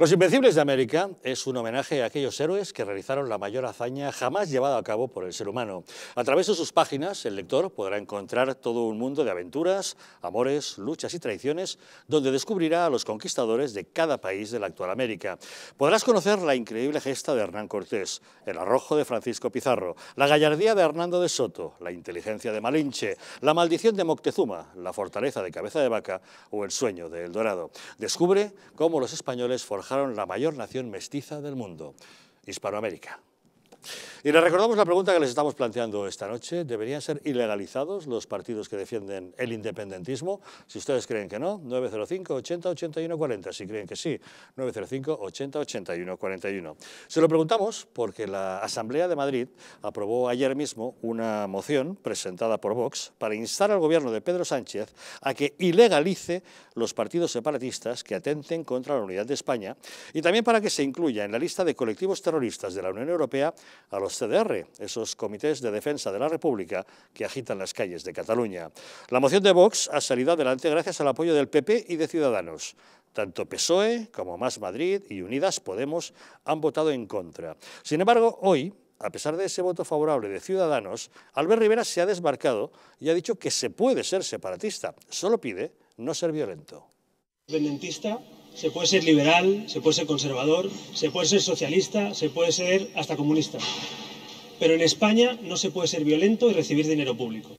Los Invencibles de América es un homenaje a aquellos héroes que realizaron la mayor hazaña jamás llevada a cabo por el ser humano. A través de sus páginas, el lector podrá encontrar todo un mundo de aventuras, amores, luchas y traiciones, donde descubrirá a los conquistadores de cada país de la actual América. Podrás conocer la increíble gesta de Hernán Cortés, el arrojo de Francisco Pizarro, la gallardía de Hernando de Soto, la inteligencia de Malinche, la maldición de Moctezuma, la fortaleza de Cabeza de Vaca o el sueño de El Dorado. Descubre cómo los españoles forjaron la mayor nación mestiza del mundo, Hispanoamérica. Y les recordamos la pregunta que les estamos planteando esta noche. ¿Deberían ser ilegalizados los partidos que defienden el independentismo? Si ustedes creen que no, 905 80 81 40. Si creen que sí, 905 80 81 41. Se lo preguntamos porque la Asamblea de Madrid aprobó ayer mismo una moción presentada por Vox para instar al gobierno de Pedro Sánchez a que ilegalice los partidos separatistas que atenten contra la unidad de España y también para que se incluya en la lista de colectivos terroristas de la Unión Europea a los CDR, esos comités de defensa de la República que agitan las calles de Cataluña. La moción de Vox ha salido adelante gracias al apoyo del PP y de Ciudadanos. Tanto PSOE como Más Madrid y Unidas Podemos han votado en contra. Sin embargo, hoy a pesar de ese voto favorable de Ciudadanos, Albert Rivera se ha desmarcado y ha dicho que se puede ser separatista. Solo pide no ser violento. Se puede ser liberal, se puede ser conservador, se puede ser socialista, se puede ser hasta comunista. Pero en España no se puede ser violento y recibir dinero público.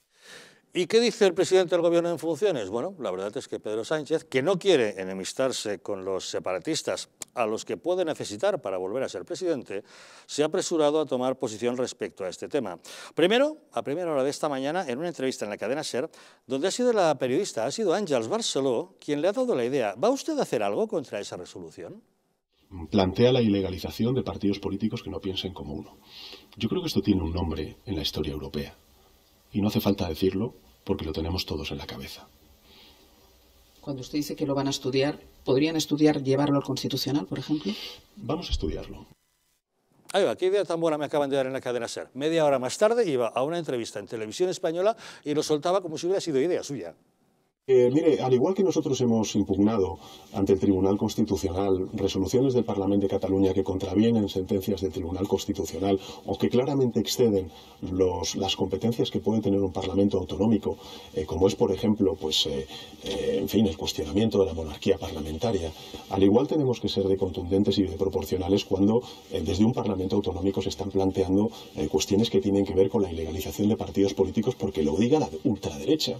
¿Y qué dice el presidente del gobierno en funciones? Bueno, la verdad es que Pedro Sánchez, que no quiere enemistarse con los separatistas a los que puede necesitar para volver a ser presidente, se ha apresurado a tomar posición respecto a este tema. Primero, a primera hora de esta mañana, en una entrevista en la cadena SER, donde ha sido la periodista, ha sido Ángels Barceló, quien le ha dado la idea, ¿va usted a hacer algo contra esa resolución? Plantea la ilegalización de partidos políticos que no piensen como uno. Yo creo que esto tiene un nombre en la historia europea y no hace falta decirlo porque lo tenemos todos en la cabeza. Cuando usted dice que lo van a estudiar, ¿podrían estudiar llevarlo al Constitucional, por ejemplo? Vamos a estudiarlo. Ahí va, qué idea tan buena me acaban de dar en la cadena SER. Media hora más tarde iba a una entrevista en televisión española y lo soltaba como si hubiera sido idea suya. Eh, mire, al igual que nosotros hemos impugnado ante el Tribunal Constitucional resoluciones del Parlamento de Cataluña que contravienen sentencias del Tribunal Constitucional o que claramente exceden las competencias que puede tener un Parlamento autonómico, eh, como es, por ejemplo, pues, eh, en fin, el cuestionamiento de la monarquía parlamentaria, al igual tenemos que ser de contundentes y de proporcionales cuando desde un Parlamento autonómico se están planteando cuestiones que tienen que ver con la ilegalización de partidos políticos porque lo diga la ultraderecha.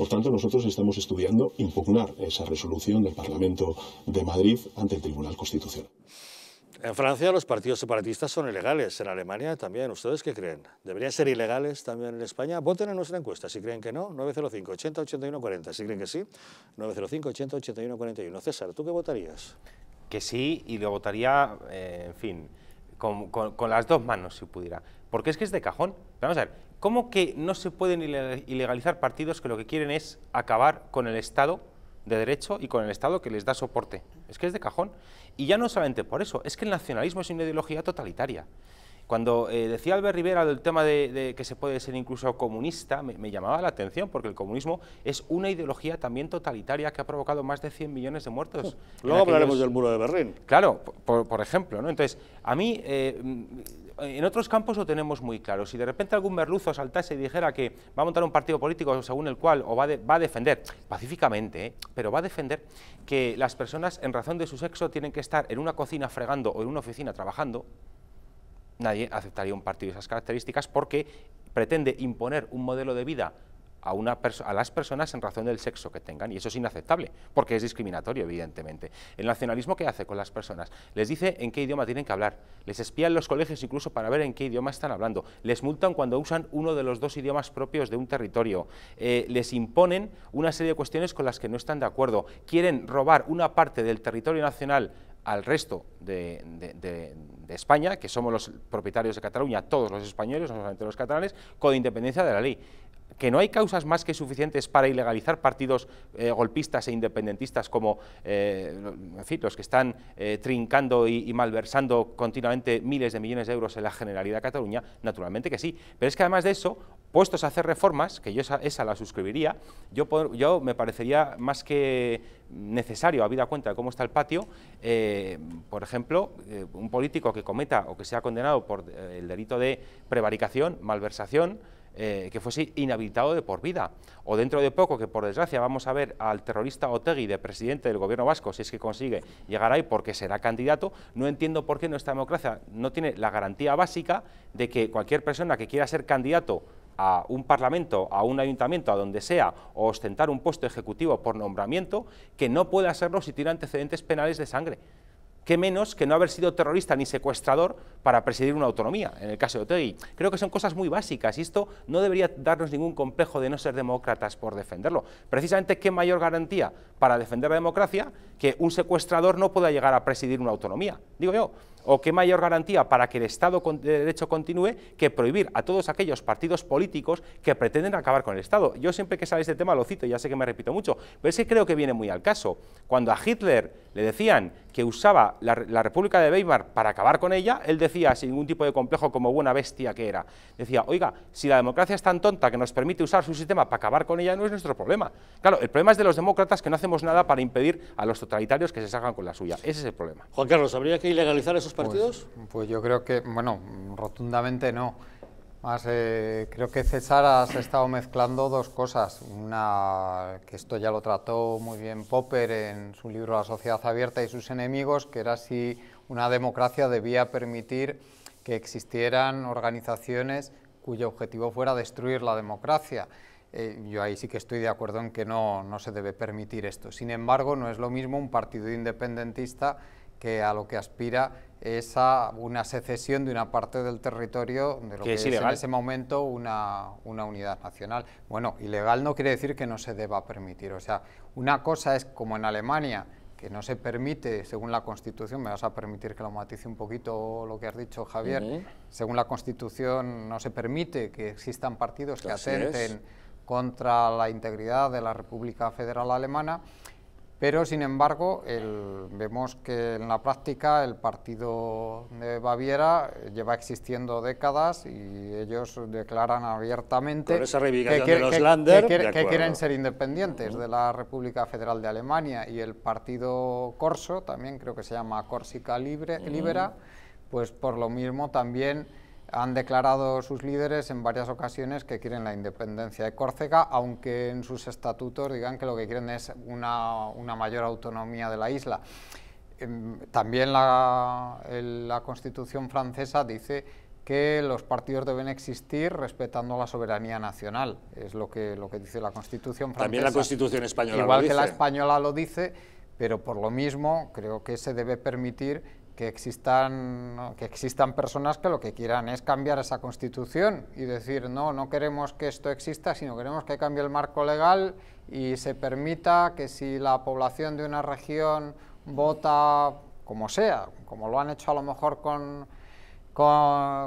Por tanto, nosotros estamos estudiando impugnar esa resolución del Parlamento de Madrid ante el Tribunal Constitucional. En Francia los partidos separatistas son ilegales, en Alemania también. ¿Ustedes qué creen? ¿Deberían ser ilegales también en España? Voten en nuestra encuesta si creen que no, 905 80 81 40. Si creen que sí, 905 80 81 41. César, ¿tú qué votarías? Que sí, y lo votaría, eh, en fin, con las dos manos si pudiera. Porque es que es de cajón. Vamos a ver, ¿Cómo que no se pueden ilegalizar partidos que lo que quieren es acabar con el Estado de Derecho y con el Estado que les da soporte? Es que es de cajón. Y ya no solamente por eso, es que el nacionalismo es una ideología totalitaria. Cuando eh, decía Albert Rivera del tema de, que se puede ser incluso comunista, me, llamaba la atención porque el comunismo es una ideología también totalitaria que ha provocado más de 100 millones de muertos. Hm, luego hablaremos del muro de Berlín. Claro, por, ejemplo. ¿no? Entonces, a mí eh, en otros campos lo tenemos muy claro. Si de repente algún merluzo saltase y dijera que va a montar un partido político según el cual o va, a defender, pacíficamente, ¿eh? pero va a defender que las personas en razón de su sexo tienen que estar en una cocina fregando o en una oficina trabajando, nadie aceptaría un partido de esas características porque pretende imponer un modelo de vida a, a, las personas en razón del sexo que tengan, y eso es inaceptable, porque es discriminatorio, evidentemente. ¿El nacionalismo qué hace con las personas? Les dice en qué idioma tienen que hablar, les espían los colegios incluso para ver en qué idioma están hablando, les multan cuando usan uno de los dos idiomas propios de un territorio, eh, les imponen una serie de cuestiones con las que no están de acuerdo, quieren robar una parte del territorio nacional al resto de, de, España, que somos los propietarios de Cataluña, todos los españoles, no solamente los catalanes, con independencia de la ley que no hay causas más que suficientes para ilegalizar partidos eh, golpistas e independentistas como eh, los que están eh, trincando y, malversando continuamente miles de millones de euros en la Generalidad de Cataluña, naturalmente que sí. Pero es que además de eso, puestos a hacer reformas, que yo esa, la suscribiría, yo, yo me parecería más que necesario, habida cuenta de cómo está el patio, por ejemplo, un político que cometa o que sea condenado por el delito de prevaricación, malversación, eh, que fuese inhabilitado de por vida. O dentro de poco, que por desgracia vamos a ver al terrorista Otegui de presidente del gobierno vasco, si es que consigue llegar ahí porque será candidato, no entiendo por qué nuestra democracia no tiene la garantía básica de que cualquier persona que quiera ser candidato a un parlamento, a un ayuntamiento, a donde sea, o ostentar un puesto ejecutivo por nombramiento, que no pueda hacerlo si tiene antecedentes penales de sangre qué menos que no haber sido terrorista ni secuestrador para presidir una autonomía, en el caso de Otegui. Creo que son cosas muy básicas y esto no debería darnos ningún complejo de no ser demócratas por defenderlo. Precisamente, ¿qué mayor garantía para defender la democracia que un secuestrador no pueda llegar a presidir una autonomía? Digo yo, o qué mayor garantía para que el Estado de Derecho continúe que prohibir a todos aquellos partidos políticos que pretenden acabar con el Estado. Yo siempre que sale este tema lo cito, ya sé que me repito mucho, pero es que creo que viene muy al caso. Cuando a Hitler le decían que usaba la, República de Weimar para acabar con ella, él decía sin ningún tipo de complejo como buena bestia que era, decía, oiga, si la democracia es tan tonta que nos permite usar su sistema para acabar con ella, no es nuestro problema. Claro, el problema es de los demócratas que no hacemos nada para impedir a los totalitarios que se salgan con la suya. Ese es el problema. Juan Carlos, habría que ilegalizar esos partidos? Pues, pues, yo creo que, bueno, rotundamente no. Más, eh, creo que César has estado mezclando dos cosas. Una, que esto ya lo trató muy bien Popper en su libro La sociedad abierta y sus enemigos, que era si una democracia debía permitir que existieran organizaciones cuyo objetivo fuera destruir la democracia. Eh, yo ahí sí que estoy de acuerdo en que no, no se debe permitir esto. Sin embargo, no es lo mismo un partido independentista que a lo que aspira es a una secesión de una parte del territorio de lo que, es, en ese momento una, unidad nacional. Bueno, ilegal no quiere decir que no se deba permitir. O sea, una cosa es como en Alemania, que no se permite, según la Constitución, me vas a permitir que lo matice un poquito lo que has dicho, Javier, según la Constitución no se permite que existan partidos que atenten contra la integridad de la República Federal Alemana, pero, sin embargo, vemos que en la práctica el partido de Baviera lleva existiendo décadas y ellos declaran abiertamente que, quieren ser independientes de la República Federal de Alemania y el partido Corso, también creo que se llama Corsica Libre, Libera, pues por lo mismo también han declarado sus líderes en varias ocasiones que quieren la independencia de Córcega, aunque en sus estatutos digan que lo que quieren es una, mayor autonomía de la isla. Em, también la, Constitución francesa dice que los partidos deben existir respetando la soberanía nacional, es lo que, lo que dice la Constitución francesa. También la Constitución española Igual lo dice. que la española lo dice, pero por lo mismo creo que se debe permitir que existan, que existan personas que lo que quieran es cambiar esa constitución y decir, no, no queremos que esto exista, sino queremos que cambie el marco legal y se permita que si la población de una región vota como sea, como lo han hecho a lo mejor con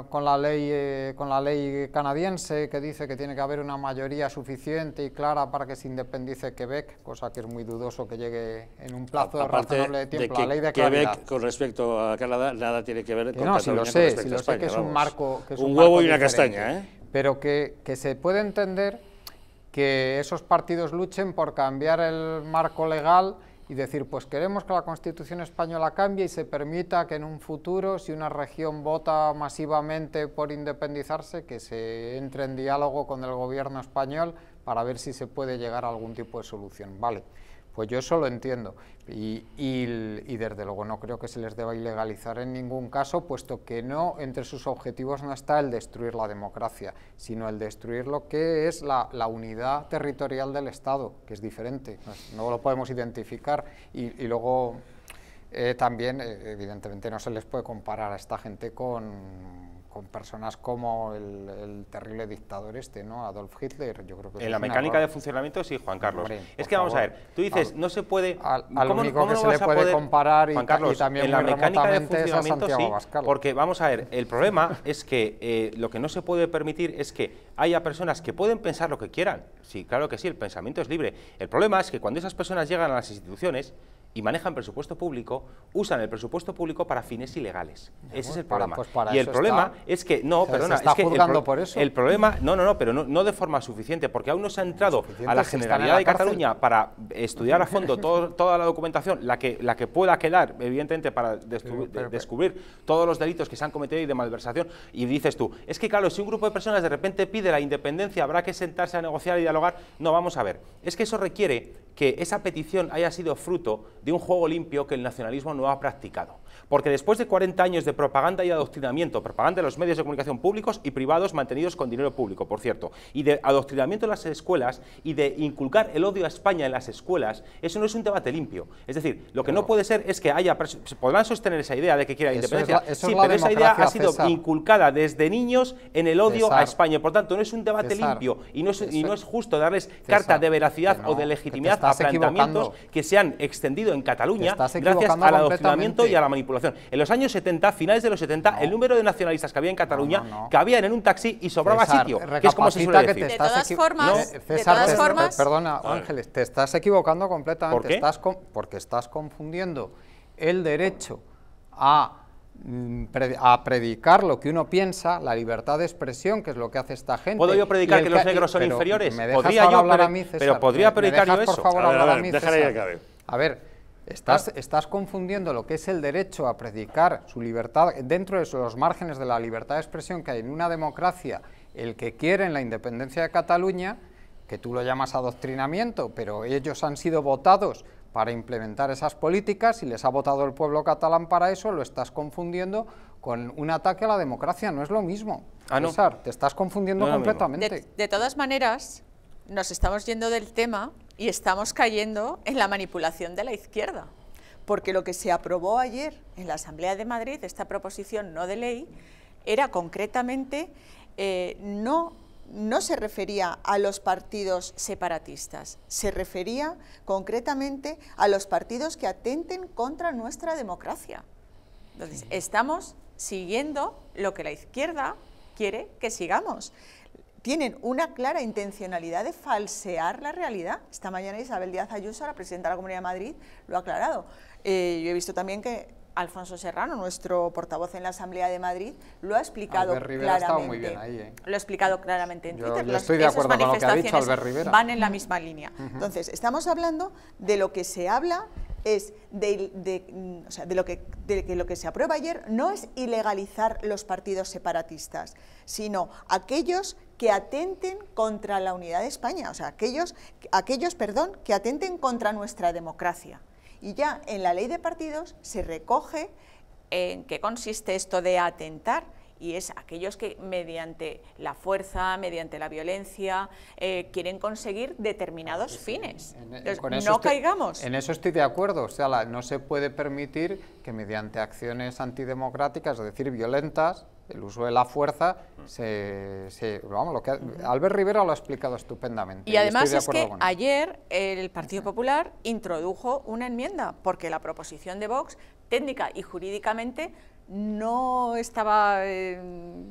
con, la ley, eh, con la ley canadiense que dice que tiene que haber una mayoría suficiente y clara para que se independice Quebec, cosa que es muy dudoso que llegue en un plazo razonable de tiempo. la ley de Quebec con respecto a Canadá nada tiene que ver con no, si lo sé, si lo sé que es un marco que un, un huevo y una castaña, ¿eh? Pero que, que se puede entender que esos partidos luchen por cambiar el marco legal y decir, pues queremos que la Constitución española cambie y se permita que en un futuro, si una región vota masivamente por independizarse, que se entre en diálogo con el gobierno español para ver si se puede llegar a algún tipo de solución. Vale. Pues yo eso lo entiendo y, y, desde luego no creo que se les deba ilegalizar en ningún caso, puesto que no entre sus objetivos no está el destruir la democracia, sino el destruir lo que es la, unidad territorial del Estado, que es diferente, no, lo podemos identificar y, luego eh, también eh, evidentemente no se les puede comparar a esta gente con con personas como el, terrible dictador este, ¿no? Adolf Hitler, yo creo que... En la mecánica de funcionamiento sí, Juan Carlos. es que vamos a ver, tú dices, no se puede... se le puede comparar y, también en la mecánica de funcionamiento sí, porque vamos a ver, el problema es que eh, lo que no se puede permitir es que haya personas que pueden pensar lo que quieran. Sí, claro que sí, el pensamiento es libre. El problema es que cuando esas personas llegan a las instituciones, y manejan presupuesto público, usan el presupuesto público para fines ilegales. Ese es el problema. Pues, y el problema es que, no, perdona, está es el, por eso. el problema, no, no, no, pero no, de forma suficiente, porque aún no se ha entrado a la Generalidad de Cataluña para estudiar a fondo toda la documentación, la que, la que pueda quedar, evidentemente, para descubrir, descubrir todos los delitos que se han cometido y de malversación. Y dices tú, es que claro, si un grupo de personas de repente pide la independencia, habrá que sentarse a negociar y dialogar. No, vamos a ver, es que eso requiere que esa petición haya sido fruto de un juego limpio que el nacionalismo no ha practicado. Porque después de 40 años de propaganda y adoctrinamiento, propaganda de los medios de comunicación públicos y privados mantenidos con dinero público, por cierto, y de adoctrinamiento en las escuelas y de inculcar el odio a España en las escuelas, eso no es un debate limpio. Es decir, lo que no, puede ser es que haya, podrán sostener esa idea de que quiera independencia, sí, pero esa idea ha sido inculcada desde niños en el odio a España. Por tanto, no es un debate limpio y no, es, y no es justo darles carta de veracidad o de legitimidad a planteamientos que se han extendido en Cataluña gracias al adoctrinamiento y a la manipulación en los años 70, finales de los 70, el número de nacionalistas que había en Cataluña que cabían en un taxi y sobraba sitio, es como se suele decir. César, perdona, Ángeles, te estás equivocando completamente. porque estás confundiendo el derecho mm, a predicar lo que uno piensa, la libertad de expresión, que es lo que hace esta gente. ¿Puedo yo predicar que, los negros son inferiores? ¿me dejas hablar a mí, César? Pero podría predicar yo eso. Por favor, a a mí, A, ver. Estás, confundiendo lo que es el derecho a predicar su libertad dentro de los márgenes de la libertad de expresión que hay en una democracia, el que quiere en la independencia de Cataluña, que tú lo llamas adoctrinamiento, pero ellos han sido votados para implementar esas políticas y les ha votado el pueblo catalán para eso, lo estás confundiendo con un ataque a la democracia, no es lo mismo. Ah, no. te estás confundiendo completamente. de todas maneras, nos estamos yendo del tema y estamos cayendo en la manipulación de la izquierda, porque lo que se aprobó ayer en la Asamblea de Madrid, esta proposición no de ley, era concretamente, eh, no, no se refería a los partidos separatistas, se refería concretamente a los partidos que atenten contra nuestra democracia. Entonces, estamos siguiendo lo que la izquierda quiere que sigamos tienen una clara intencionalidad de falsear la realidad. Esta mañana Isabel Díaz Ayuso, la presidenta de la Comunidad de Madrid, lo ha aclarado. Eh, yo he visto también que Alfonso Serrano, nuestro portavoz en la Asamblea de Madrid, lo ha explicado claramente. ¿eh? Lo ha explicado claramente en Twitter. estoy de acuerdo con lo que ha dicho Albert Rivera. Van en la misma línea. Entonces, estamos hablando de lo que se habla es mm, de, lo que, lo que se aprueba ayer no es ilegalizar los partidos separatistas, sino aquellos que atenten contra la unidad de España, o sea, aquellos, aquellos perdón, que atenten contra nuestra democracia. Y ya en la ley de partidos se recoge en qué consiste esto de atentar y es aquellos que mediante la fuerza, mediante la violencia, eh, quieren conseguir determinados fines. En, no caigamos. En eso estoy de acuerdo, o sea, no se puede permitir que mediante acciones antidemocráticas, es decir, violentas, el uso de la fuerza, mm. se, vamos, lo que Albert Rivera lo ha explicado estupendamente. Y además es que ayer el Partido Popular introdujo una enmienda, porque la proposición de Vox, técnica y jurídicamente, no estaba, em,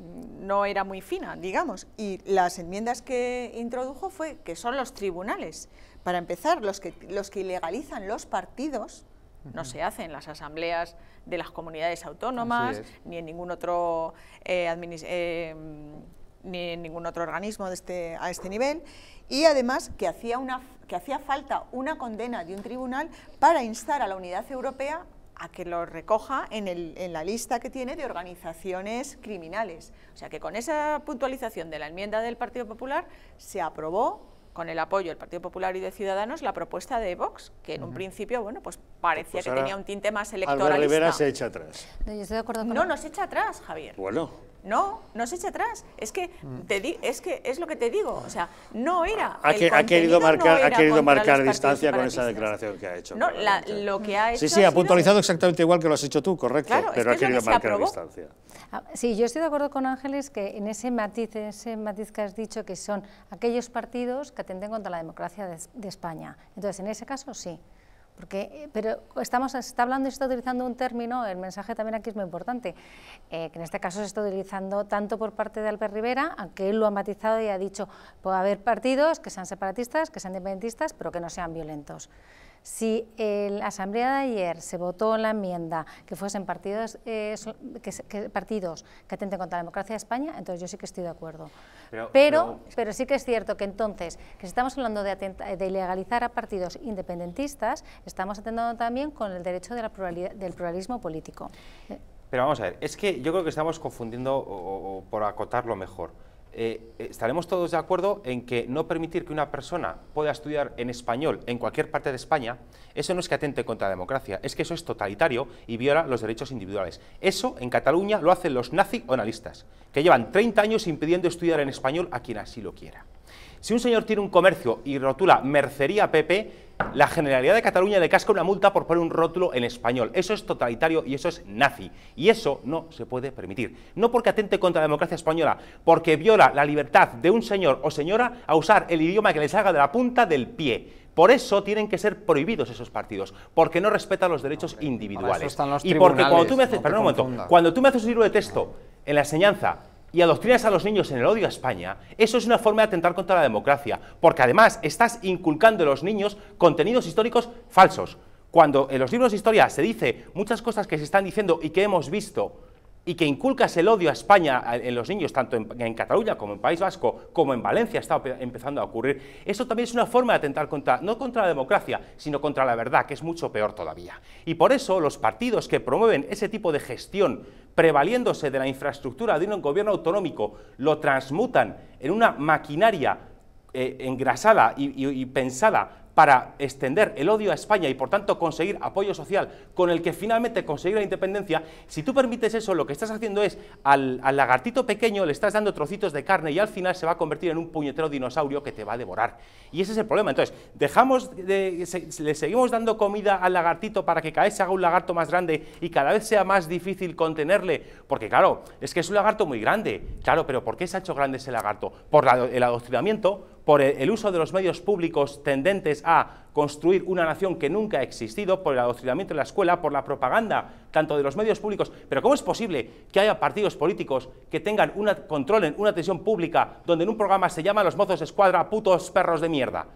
no era muy fina, digamos, y las enmiendas que introdujo fue que son los tribunales, para empezar, los que, los que ilegalizan los partidos, no se hacen las asambleas de las comunidades autónomas, ni en ningún otro eh, em, ni ningún otro organismo de este, a este nivel, y además que hacía, una, que hacía falta una condena de un tribunal para instar a la unidad europea a que lo recoja en, el, en, la lista que tiene de organizaciones criminales. O sea que con esa puntualización de la enmienda del Partido Popular se aprobó con el apoyo del Partido Popular y de Ciudadanos, la propuesta de Vox, que en un principio, bueno, pues parecía pues que tenía un tinte más electoralista. Rivera se echa atrás. No, no, se echa atrás, Javier. Bueno. No, no se echa atrás. Es que, mm. te di es que es lo que te digo. O sea, no era. Ha, querido marcar, ha querido marcar distancia con esa declaración que ha hecho. lo que ha Sí, sí, ha, puntualizado exactamente igual que lo has hecho tú, correcto. pero ha querido marcar distancia. Ah, sí, yo estoy de acuerdo con Ángeles que en ese matiz, ese matiz que has dicho que son aquellos partidos que atenden contra la democracia de, España. Entonces, en ese caso sí. Porque, eh, pero estamos, está hablando y se está utilizando un término, el mensaje también aquí es muy importante, eh, que en este caso se está utilizando tanto por parte de Albert Rivera, aunque él lo ha matizado y ha dicho, puede haber partidos que sean separatistas, que sean independentistas, pero que no sean violentos. Si en la asamblea de ayer se votó la enmienda que fuesen partidos, eh, que, partidos que atenten contra la democracia de España, entonces yo sí que estoy de acuerdo. Pero, pero, sí que es cierto que entonces, que si estamos hablando de, de ilegalizar a partidos independentistas, estamos atentando también con el derecho del pluralismo político. Pero vamos a ver, es que yo creo que estamos confundiendo, o por acotarlo mejor, eh, eh, estaremos todos de acuerdo en que no permitir que una persona pueda estudiar en español en cualquier parte de España, eso no es que atente contra la democracia, es que eso es totalitario y viola los derechos individuales. Eso en Cataluña lo hacen los nazi analistas, que llevan 30 años impidiendo estudiar en español a quien así lo quiera. Si un señor tiene un comercio y rotula Mercería Pepe" la Generalidad de Cataluña le casca una multa por poner un rótulo en español. Eso es totalitario y eso es nazi. Y eso no se puede permitir. No porque atente contra la democracia española, porque viola la libertad de un señor o señora a usar el idioma que les salga de la punta del pie. Por eso tienen que ser prohibidos esos partidos, porque no respetan los derechos individuales. y porque cuando tú me haces, un momento, cuando tú me haces un libro de texto en la enseñanza y adoctrinas a los niños en el odio a España, eso es una forma de atentar contra la democracia, porque además estás inculcando a los niños contenidos históricos falsos. Cuando en los libros de historia se dice muchas cosas que se están diciendo y que hemos visto y que inculcas el odio a España en los niños, tanto en, Cataluña como en País Vasco, como en Valencia, está empezando a ocurrir, eso también es una forma de atentar contra, no contra la democracia, sino contra la verdad, que es mucho peor todavía. Y por eso los partidos que promueven ese tipo de gestión, prevaliéndose de la infraestructura de un gobierno autonómico, lo transmutan en una maquinaria eh, engrasada y pensada para extender el odio a España y por tanto conseguir apoyo social con el que finalmente conseguir la independencia, si tú permites eso, lo que estás haciendo es al, lagartito pequeño le estás dando trocitos de carne y al final se va a convertir en un puñetero dinosaurio que te va a devorar. Y ese es el problema. Entonces, dejamos le seguimos dando comida al lagartito para que cada vez se haga un lagarto más grande y cada vez sea más difícil contenerle, porque claro, es que es un lagarto muy grande. Claro, pero ¿por qué se ha hecho grande ese lagarto? Por el adoctrinamiento, por el uso de los medios públicos tendentes a construir una nación que nunca ha existido, por el adoctrinamiento de la escuela, por la propaganda tanto de los medios públicos. Pero ¿cómo es posible que haya partidos políticos que tengan una, controlen una atención pública donde en un programa se llaman los mozos de escuadra putos perros de mierda?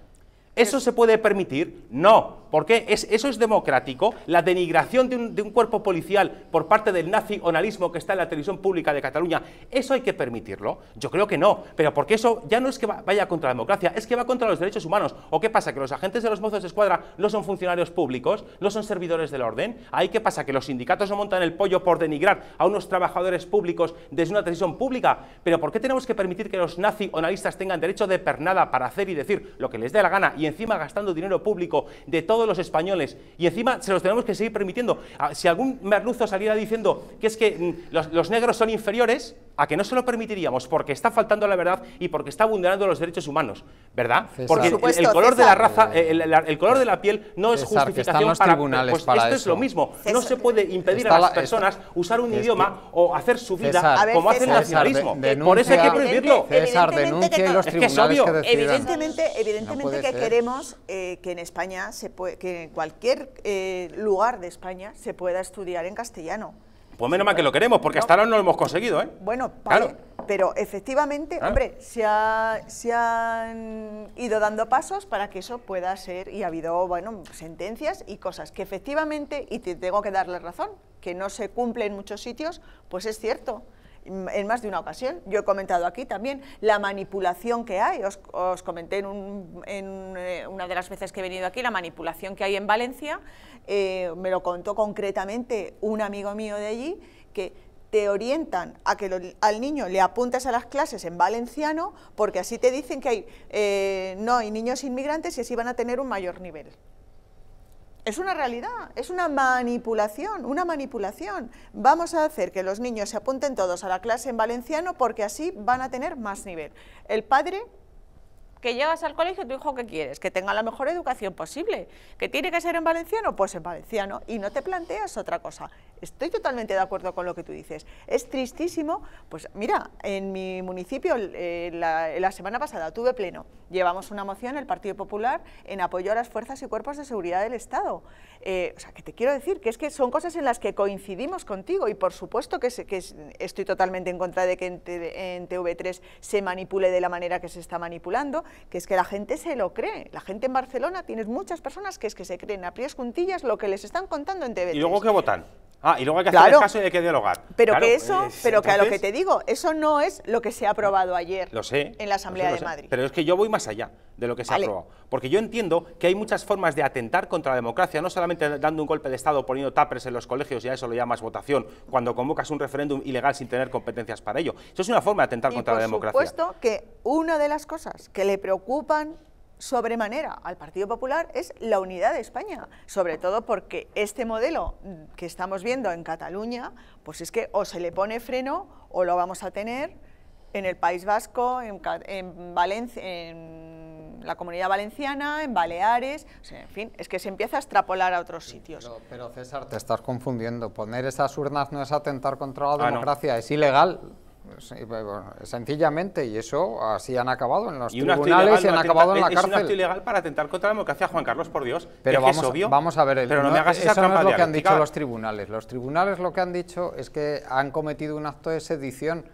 ¿Eso se puede permitir? No. porque eso es democrático. La denigración de un, cuerpo policial por parte del nazi-onalismo que está en la televisión pública de Cataluña, ¿eso hay que permitirlo? Yo creo que no. Pero porque eso ya no es que vaya contra la democracia, es que va contra los derechos humanos. ¿O qué pasa? ¿Que los agentes de los mozos de escuadra no son funcionarios públicos? ¿No son servidores del orden? ¿Ahí qué pasa? ¿Que los sindicatos no montan el pollo por denigrar a unos trabajadores públicos desde una televisión pública? ¿Pero por qué tenemos que permitir que los nazi-onalistas tengan derecho de pernada para hacer y decir lo que les dé la gana encima gastando dinero público de todos los españoles y encima se los tenemos que seguir permitiendo. Ah, si algún merluzo saliera diciendo que es que mm, los, negros son inferiores, a que no se lo permitiríamos porque está faltando la verdad y porque está vulnerando los derechos humanos, ¿verdad? Porque el color de la raza, eh, el, color de la piel no es justificación pues, para, esto es lo mismo. No se puede impedir a las personas usar un idioma o hacer su vida como hace el nacionalismo. Por eso hay que prohibirlo. César, denuncia los tribunales que, es Evidentemente, evidentemente que queremos eh, que en España que en cualquier eh, lugar de España se pueda estudiar en castellano. Pues menos mal que lo queremos, porque hasta ahora no lo hemos conseguido, ¿eh? Bueno, pero efectivamente, hombre, se, han ido dando pasos para que eso pueda ser, y ha habido, bueno, sentencias y cosas que efectivamente, y te tengo que darle razón, que no se cumple en muchos sitios, pues es cierto en más de una ocasión. Yo he comentado aquí también la manipulación que hay, os, comenté en, eh, una de las veces que he venido aquí, la manipulación que hay en Valencia, eh, me lo contó concretamente un amigo mío de allí, que te orientan a que al niño le apuntes a las clases en valenciano porque así te dicen que hay, eh, no hay niños inmigrantes y así van a tener un mayor nivel. Es una realidad, es una manipulación, una manipulación. Vamos a hacer que los niños se apunten todos a la clase en valenciano porque así van a tener más nivel. El padre que llegas al colegio, tu hijo, ¿qué quieres? Que tenga la mejor educación posible. ¿Que tiene que ser en valenciano? Pues en valenciano. Y no te planteas otra cosa. Estoy totalmente de acuerdo con lo que tú dices. Es tristísimo. Pues mira, en mi municipio eh, la, semana pasada tuve pleno. Llevamos una moción, el Partido Popular, en apoyo a las fuerzas y cuerpos de seguridad del Estado. Eh, o sea, que te quiero decir que es que son cosas en las que coincidimos contigo y por supuesto que, que estoy totalmente en contra de que en TV3 se manipule de la manera que se está manipulando que es que la gente se lo cree. La gente en Barcelona tienes muchas personas que es que se creen a prias juntillas lo que les están contando en TV. ¿Y luego qué votan? Ah, y luego hay que hacer el caso y hay que dialogar. Pero que eso, eh, pero que a lo que te digo, eso no es lo que se ha aprobado ayer en la Asamblea de Madrid. Pero es que yo voy más allá de lo que se ha aprobado. Porque yo entiendo que hay muchas formas de atentar contra la democracia, no solamente dando un golpe de Estado, poniendo tapers en los colegios, y a eso lo llamas votación, cuando convocas un referéndum ilegal sin tener competencias para ello. Eso es una forma de atentar contra la democracia. Por supuesto que una de las cosas que le preocupan sobremanera al Partido Popular es la unidad de España, sobre todo porque este modelo que estamos viendo en Cataluña, pues es que o se le pone freno o lo vamos a tener en el País Vasco, en, Valencia, en la Comunidad Valenciana, en Baleares, en fin, es que se empieza a extrapolar a otros sitios. Pero, César, te estás confundiendo, poner esas urnas no es atentar contra la ah, democracia, es ilegal sencillamente, y eso así han acabado en los tribunales y han acabado en la cárcel. Es un acto ilegal para atentar contra la democracia, Juan Carlos, por Dios. Pero vamos, obvio, vamos a ver, pero no, me hagas eso no es lo que han dicho los tribunales. Los tribunales lo que han dicho es que han cometido un acto de sedición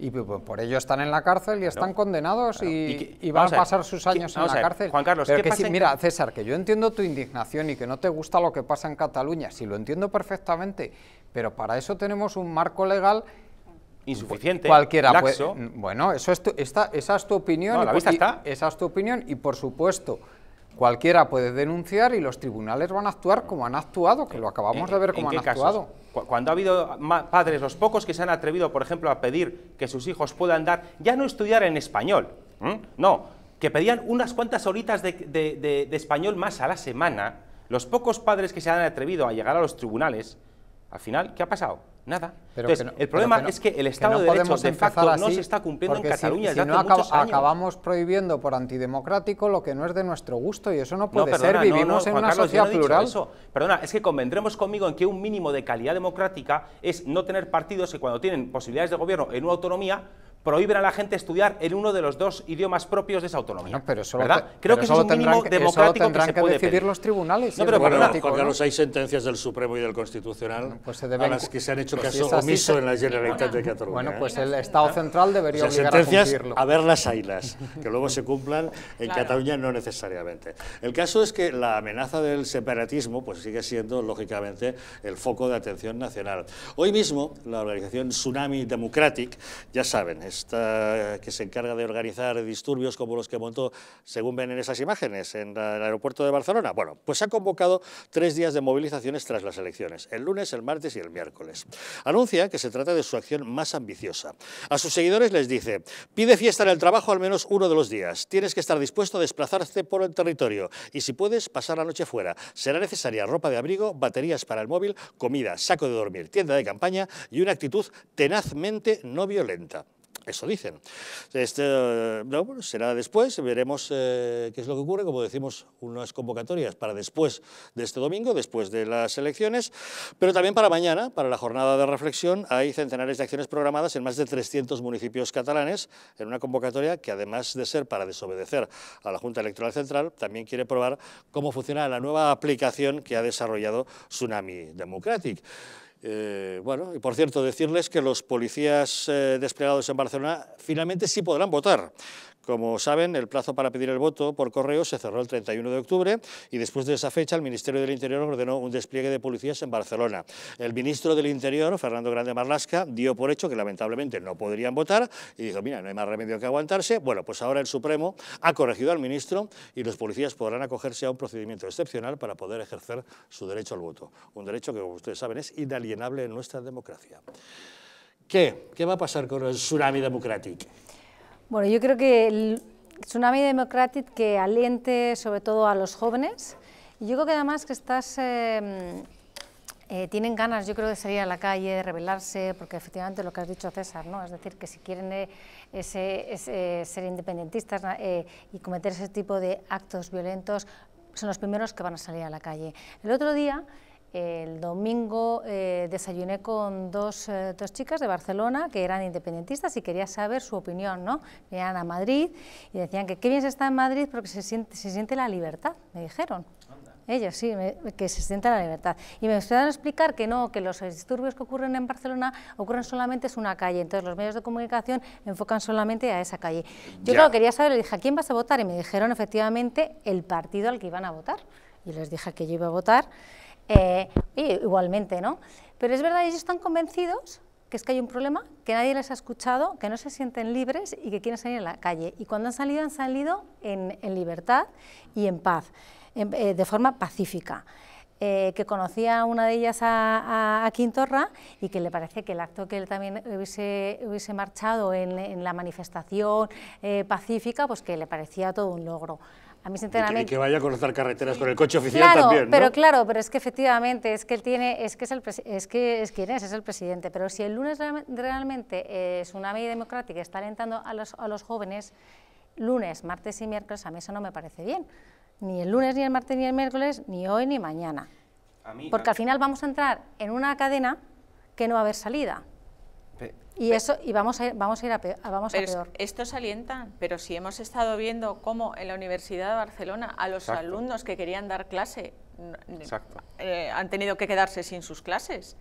y pues, pues, por ello están en la cárcel y están condenados y, van a, pasar sus años en la cárcel. Juan Carlos, Pero que si, mira, César, que yo entiendo tu indignación y que no te gusta lo que pasa en Cataluña, si lo entiendo perfectamente, pero para eso tenemos un marco legal insuficiente, cualquiera bueno, eso es esa es tu opinión. la vista está. Esa es tu opinión y, por supuesto, cualquiera puede denunciar y los tribunales van a actuar como han actuado, que lo eh, acabamos eh, de ver como han actuado. Cuando ha habido padres, los pocos que se han atrevido, por ejemplo, a pedir que sus hijos puedan dar, ya no estudiar en español, no, que pedían unas cuantas horitas de español más a la semana, los pocos padres que se han atrevido a llegar a los tribunales, al final, ¿qué ha pasado? Nada. el problema es que el Estado de Derecho de facto no se está cumpliendo en Cataluña y acabamos prohibiendo por antidemocrático lo que no es de nuestro gusto y eso no puede ser. Vivimos en una sociedad plural. Perdona, es que convendremos conmigo en que un mínimo de calidad democrática es no tener partidos que cuando tienen posibilidades de gobierno en una autonomía prohíben a la gente estudiar en uno de los dos idiomas propios de esa autonomía. No, pero Creo que eso es un mínimo democrático que, se decidir los tribunales. No, pero cuando no, hay sentencias del Supremo y del Constitucional pues a las que se han hecho pues caso omiso en la Generalitat de Cataluña. Bueno, ¿eh? pues el Estado central debería obligar a cumplirlo. a ver las ailas, que luego se cumplan en Cataluña no necesariamente. El caso es que la amenaza del separatismo pues sigue siendo, lógicamente, el foco de atención nacional. Hoy mismo, la organización Tsunami Democratic, ya saben, eh, que se encarga de organizar disturbios como los que montó, según ven en esas imágenes, en el aeropuerto de Barcelona. Bueno, pues ha convocado tres días de movilizaciones tras las elecciones, el lunes, el martes y el miércoles. Anuncia que se trata de su acción más ambiciosa. A sus seguidores les dice, pide fiesta en el trabajo al menos uno de los días, tienes que estar dispuesto a desplazarte por el territorio y si puedes pasar la noche fuera. Será necesaria ropa de abrigo, baterías para el móvil, comida, saco de dormir, tienda de campaña y una actitud tenazmente no violenta. Eso dicen. Este, será después, veremos eh, qué es lo que ocurre. Como decimos, unas convocatorias para después de este domingo, después de las elecciones, pero también para mañana, para la jornada de reflexión, hay centenares de acciones programadas en más de 300 municipios catalanes, en una convocatoria que además de ser para desobedecer a la Junta Electoral Central, también quiere probar cómo funciona la nueva aplicación que ha desarrollado Tsunami Democratic. Eh, bueno, y por cierto, decirles que los policías eh, desplegados en Barcelona finalmente sí podrán votar. Como saben, el plazo para pedir el voto por correo se cerró el 31 de octubre y después de esa fecha el Ministerio del Interior ordenó un despliegue de policías en Barcelona. El ministro del Interior, Fernando Grande Marlasca, dio por hecho que lamentablemente no podrían votar y dijo, mira, no hay más remedio que aguantarse. Bueno, pues ahora el Supremo ha corregido al ministro y los policías podrán acogerse a un procedimiento excepcional para poder ejercer su derecho al voto. Un derecho que, como ustedes saben, es inalienable en nuestra democracia. ¿Qué? ¿Qué va a pasar con el tsunami democrático? Bueno, yo creo que el Tsunami Democratic que aliente sobre todo a los jóvenes. Y yo creo que además que estás... Eh, mm, eh, tienen ganas, yo creo, de salir a la calle, de rebelarse, porque efectivamente lo que has dicho César, ¿no? es decir, que si quieren eh, ser independentistas y cometer ese tipo de actos violentos, son los primeros que van a salir a la calle. El otro día el domingo eh, desayuné con dos, eh, dos, chicas de Barcelona que eran independentistas y quería saber su opinión, ¿no? Venían a Madrid y decían que qué bien se está en Madrid porque se siente, se siente la libertad, me dijeron. Ellos sí, que se siente la libertad. Y me empezaron explicar que no, que los disturbios que ocurren en Barcelona ocurren solamente en una calle, entonces los medios de comunicación enfocan solamente a esa calle. Yo lo quería saber, le dije, ¿a quién vas a votar? Y me dijeron efectivamente el partido al que iban a votar. Y les dije que yo iba a votar. Eh, igualmente, ¿no? Pero es verdad, ellos están convencidos que es que hay un problema, que nadie les ha escuchado, que no se sienten libres y que quieren salir a la calle. Y cuando han salido, han salido en, libertad y en paz, eh, de forma pacífica. Eh, que conocía una de ellas a, Quintorra y que le parece que el acto que él también hubiese, marchado en, la manifestación pacífica, pues que le parecía todo un logro. A Y que, vaya a conocer carreteras con el coche oficial también. Pero claro, pero es que efectivamente, es que él tiene, es que es el es que es quien es, es el presidente. Pero si el lunes realmente es eh, una medida democrática y está alentando a los, a los jóvenes, lunes, martes y miércoles, a mí eso no me parece bien. Ni el lunes, ni el martes, ni el miércoles, ni hoy, ni mañana. Porque al final vamos a entrar en una cadena que no va a haber salida. Y eso y vamos a ir, vamos a ir a peor. Vamos a peor. Estos alientan, pero si hemos estado viendo cómo en la Universidad de Barcelona a los alumnos que querían dar clase eh, han tenido que quedarse sin sus clases.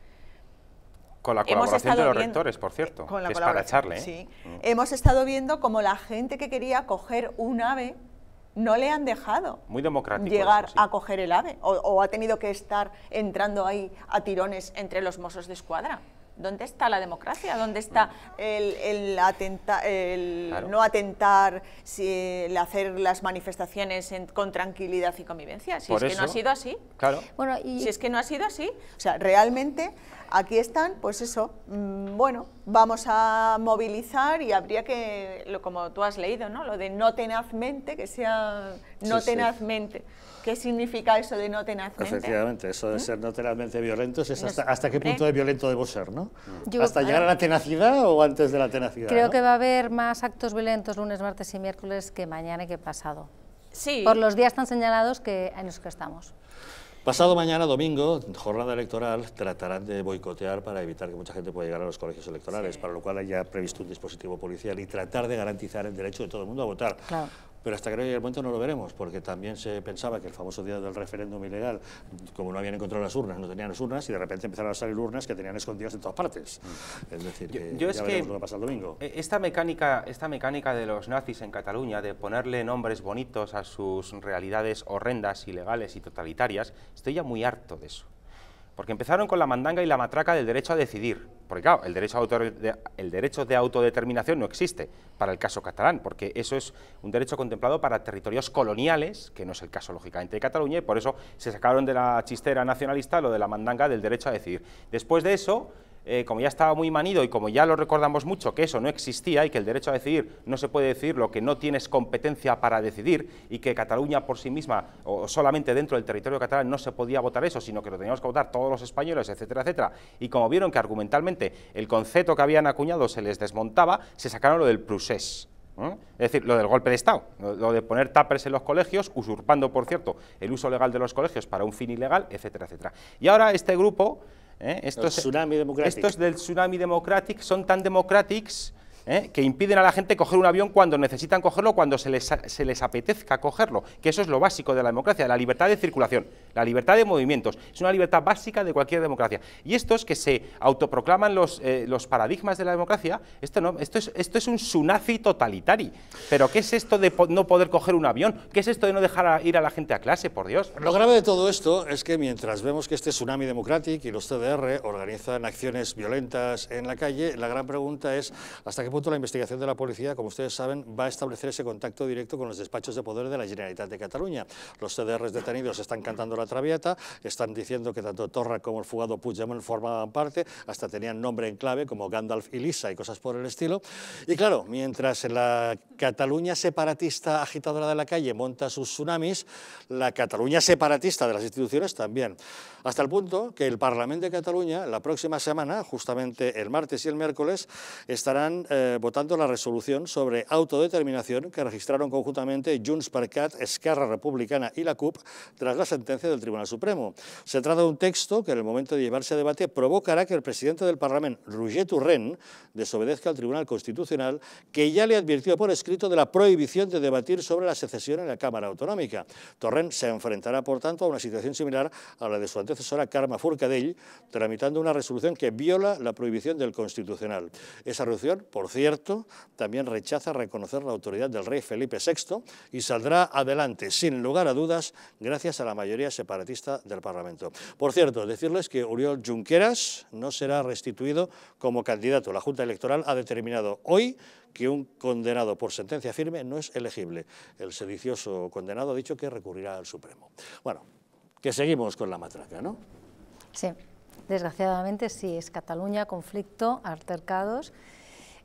Con la colaboración de los rectores, por cierto, es para echarle. ¿eh? Mm. Hemos estado viendo cómo la gente que quería coger un ave no le han dejado llegar a coger el ave o, o ha tenido que estar entrando ahí a tirones entre los mozos de escuadra. ¿dónde está la democracia? ¿Dónde está el, no atentar, el hacer las manifestaciones con tranquilidad y convivencia? Si es que no ha sido así. Claro. Si es que no ha sido así. O sea, realmente aquí están, pues eso, mm, bueno, vamos a movilizar y habría que, como tú has leído, ¿no? Lo de no tenazmente, que sea no tenazmente. ¿Qué significa eso de no tenazmente? Efectivamente, eso de ¿Mm? ser no tenazmente violentos es hasta, qué punto ¿Eh? de violento debo ser, ¿no? ¿Hasta llegar a la tenacidad o antes de la tenacidad? Creo que va a haber más actos violentos lunes, martes y miércoles que mañana y que pasado. Sí. Por los días tan señalados que en los que estamos. Pasado mañana, domingo, jornada electoral, tratarán de boicotear para evitar que mucha gente pueda llegar a los colegios electorales, para lo cual haya previsto un dispositivo policial y tratar de garantizar el derecho de todo el mundo a votar. Claro pero hasta que el momento no lo veremos, porque también se pensaba que el famoso día del referéndum ilegal, como no habían encontrado las urnas, no tenían las urnas, y de repente empezaron a salir urnas que tenían escondidas en todas partes. Mm. Es decir, que yo, ya es veremos que pasa el domingo. E-, esta mecánica, esta mecánica de los nazis en Cataluña, de ponerle nombres bonitos a sus realidades horrendas, ilegales y totalitarias, estoy ya muy harto de eso. Porque empezaron con la mandanga y la matraca del derecho a decidir. Porque claro, el derecho, el derecho de autodeterminación no existe para el caso catalán, porque eso es un derecho contemplado para territorios coloniales, que no es el caso lógicamente de Cataluña, y por eso se sacaron de la chistera nacionalista lo de la mandanga del derecho a decidir. Después de eso, eh, como ya estaba muy manido y como ya lo recordamos mucho que eso no existía y que el derecho a decidir no se puede decidir lo que no tienes competencia para decidir y que Cataluña por sí misma o solamente dentro del territorio catalán no se podía votar eso, sino que lo teníamos que votar todos los españoles, etcétera, etcétera. Y como vieron que argumentalmente el concepto que habían acuñado se les desmontaba, se sacaron lo del procés. Es decir, lo del golpe de Estado, lo de poner tapers en los colegios, usurpando, por cierto, el uso legal de los colegios para un fin ilegal, etcétera, etcétera. Y ahora este grupo ¿eh? Estos, del tsunami democrático son tan democráticos... ¿eh? que impiden a la gente coger un avión cuando necesitan cogerlo, cuando se les, apetezca cogerlo, que eso es lo básico de la democracia, la libertad de circulación, la libertad de movimientos, es una libertad básica de cualquier democracia. Y estos que se autoproclaman los, eh, paradigmas de la democracia, esto, no, esto, es, esto es un tsunami totalitario. Pero ¿qué es esto de no poder coger un avión? ¿Qué es esto de no dejar ir a la gente a clase, por Dios? Lo grave de todo esto es que mientras vemos que este tsunami democrático y los CDR organizan acciones violentas en la calle, la gran pregunta es hasta qué punto la investigación de la policía, como ustedes saben, va a establecer ese contacto directo con los despachos de poder de la Generalitat de Cataluña. Los CDRs detenidos están cantando la traviata, están diciendo que tanto Torra como el fugado Puigdemont formaban parte, hasta tenían nombre en clave como Gandalf y Lisa y cosas por el estilo. Y claro, mientras la Cataluña separatista agitadora de la calle monta sus tsunamis, la Cataluña separatista de las instituciones también hasta el punto que el Parlamento de Cataluña la próxima semana, justamente el martes y el miércoles, estarán eh, votando la resolución sobre autodeterminación que registraron conjuntamente Junts per Cat, Esquerra Republicana y la CUP tras la sentencia del Tribunal Supremo. Se trata de un texto que en el momento de llevarse a debate provocará que el presidente del Parlamento, Roger Turren, desobedezca al Tribunal Constitucional que ya le advirtió por escrito de la prohibición de debatir sobre la secesión en la Cámara Autonómica. Torrent se enfrentará, por tanto, a una situación similar a la de su asesora Karma él tramitando una resolución que viola la prohibición del Constitucional. Esa resolución, por cierto, también rechaza reconocer la autoridad del rey Felipe VI y saldrá adelante, sin lugar a dudas, gracias a la mayoría separatista del Parlamento. Por cierto, decirles que Oriol Junqueras no será restituido como candidato. La Junta Electoral ha determinado hoy que un condenado por sentencia firme no es elegible. El sedicioso condenado ha dicho que recurrirá al Supremo. Bueno, que seguimos con la matraca, ¿no? Sí, desgraciadamente sí, es Cataluña, conflicto, altercados,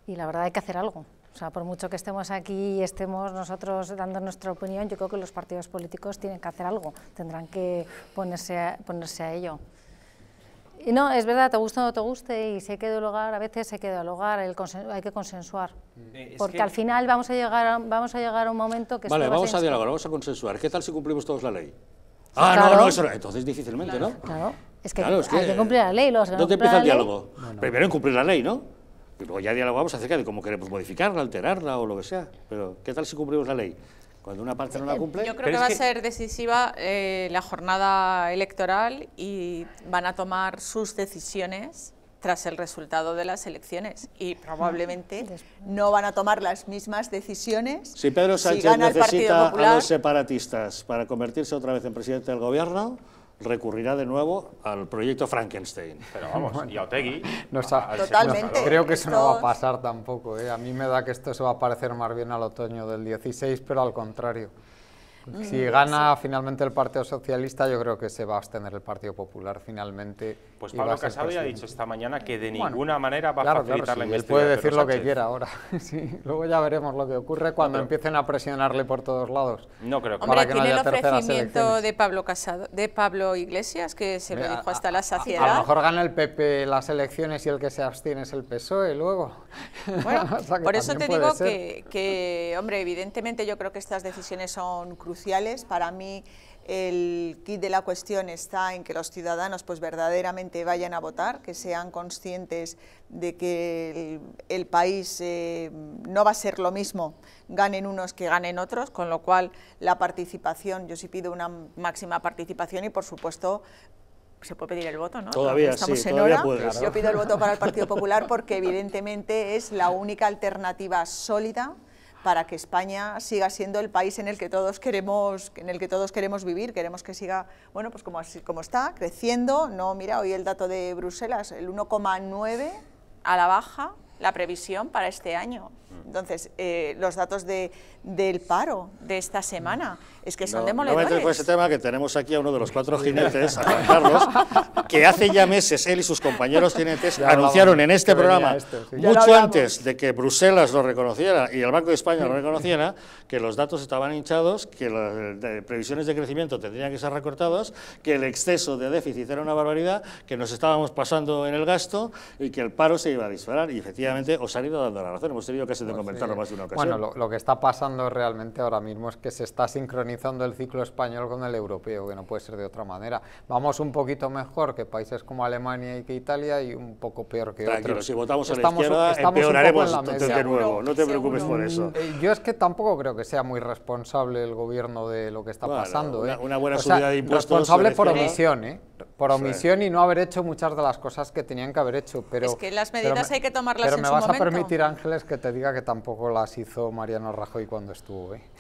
y la verdad hay que hacer algo. O sea, por mucho que estemos aquí y estemos nosotros dando nuestra opinión, yo creo que los partidos políticos tienen que hacer algo, tendrán que ponerse a, ponerse a ello. Y no, es verdad, te gusta o no te guste, y si hay que dialogar, a veces hay que dialogar, el hay que consensuar. Mm, porque al final vamos a, llegar a, vamos a llegar a un momento que... Vale, vamos a dialogar, vamos a consensuar. ¿Qué tal si cumplimos todos la ley? Ah, no, no, eso no. Entonces difícilmente, ¿no? Claro. Es que, hay que cumplir la ley. Los ¿Dónde empieza el diálogo? Primero en cumplir la ley, ¿no? Y luego ya dialogamos acerca de cómo queremos modificarla, alterarla o lo que sea. Pero, ¿qué tal si cumplimos la ley? Cuando una parte no la eh, cumple... Yo creo que va a ser decisiva eh, la jornada electoral y van a tomar sus decisiones tras el resultado de las elecciones y probablemente no van a tomar las mismas decisiones. Si Pedro Sánchez necesita a los separatistas para convertirse otra vez en presidente del gobierno, recurrirá de nuevo al proyecto Frankenstein. Pero vamos, y a Totalmente. creo que eso no va a pasar tampoco. ¿eh? A mí me da que esto se va a parecer más bien al otoño del 16, pero al contrario. Si mm. gana finalmente el Partido Socialista, yo creo que se va a abstener el Partido Popular finalmente pues Pablo Casado ya ha dicho esta mañana que de ninguna manera va a facilitar claro, sí, la Él puede decir lo que quiera ahora. sí, luego ya veremos lo que ocurre cuando empiecen a presionarle por todos lados. No creo que, haya el ofrecimiento de Pablo Casado, de Pablo Iglesias, que se lo dijo hasta la saciedad. A, lo mejor gana el PP las elecciones y el que se abstiene es el PSOE luego. Bueno, por eso te digo que, que, hombre, evidentemente yo creo que estas decisiones son cruciales. Para mí el kit de la cuestión está en que los ciudadanos pues verdaderamente vayan a votar, que sean conscientes de que el, país eh, no va a ser lo mismo, ganen unos que ganen otros, con lo cual la participación, yo sí pido una máxima participación y por supuesto se puede pedir el voto, ¿no? Todavía, Estamos en hora. Yo pido el voto para el Partido Popular porque evidentemente es la única alternativa sólida para que España siga siendo el país en el que todos queremos, en el que todos queremos vivir, queremos que siga, bueno, pues como, como está, creciendo, no, mira, hoy el dato de Bruselas, el 1,9 a la baja, la previsión para este año, entonces, eh, los datos del paro de esta semana es que son no, demoledores. No me ese tema que tenemos aquí a uno de los cuatro jinetes, a Juan Carlos, que hace ya meses él y sus compañeros jinetes anunciaron en este programa, este, mucho antes de que Bruselas lo reconociera y el Banco de España lo reconociera, que los datos estaban hinchados, que las previsiones de crecimiento tendrían que ser recortadas, que el exceso de déficit era una barbaridad, que nos estábamos pasando en el gasto y que el paro se iba a disparar. Y efectivamente os ha ido dando la razón. Hemos tenido casi de pues, eh, más una ocasión. Bueno, lo, que está pasando realmente ahora mismo es que se está sincronizando el ciclo español con el europeo, que no puede ser de otra manera. Vamos un poquito mejor que países como Alemania y que Italia y un poco peor que Tranquilo, otros. si votamos a la izquierda empeoraremos de nuevo, no te preocupes por eso. Eh, yo es que tampoco creo que sea muy responsable el gobierno de lo que está pasando. Una, ¿eh? buena subida de impuestos. Responsable por omisión, ¿eh? por omisión y no haber hecho muchas de las cosas que tenían que haber hecho. Pero, es que las medidas hay que tomarlas en su momento. Pero me vas a permitir, Ángeles, que te diga que tampoco las hizo Mariano Rajoy cuando estuvo. ¿eh?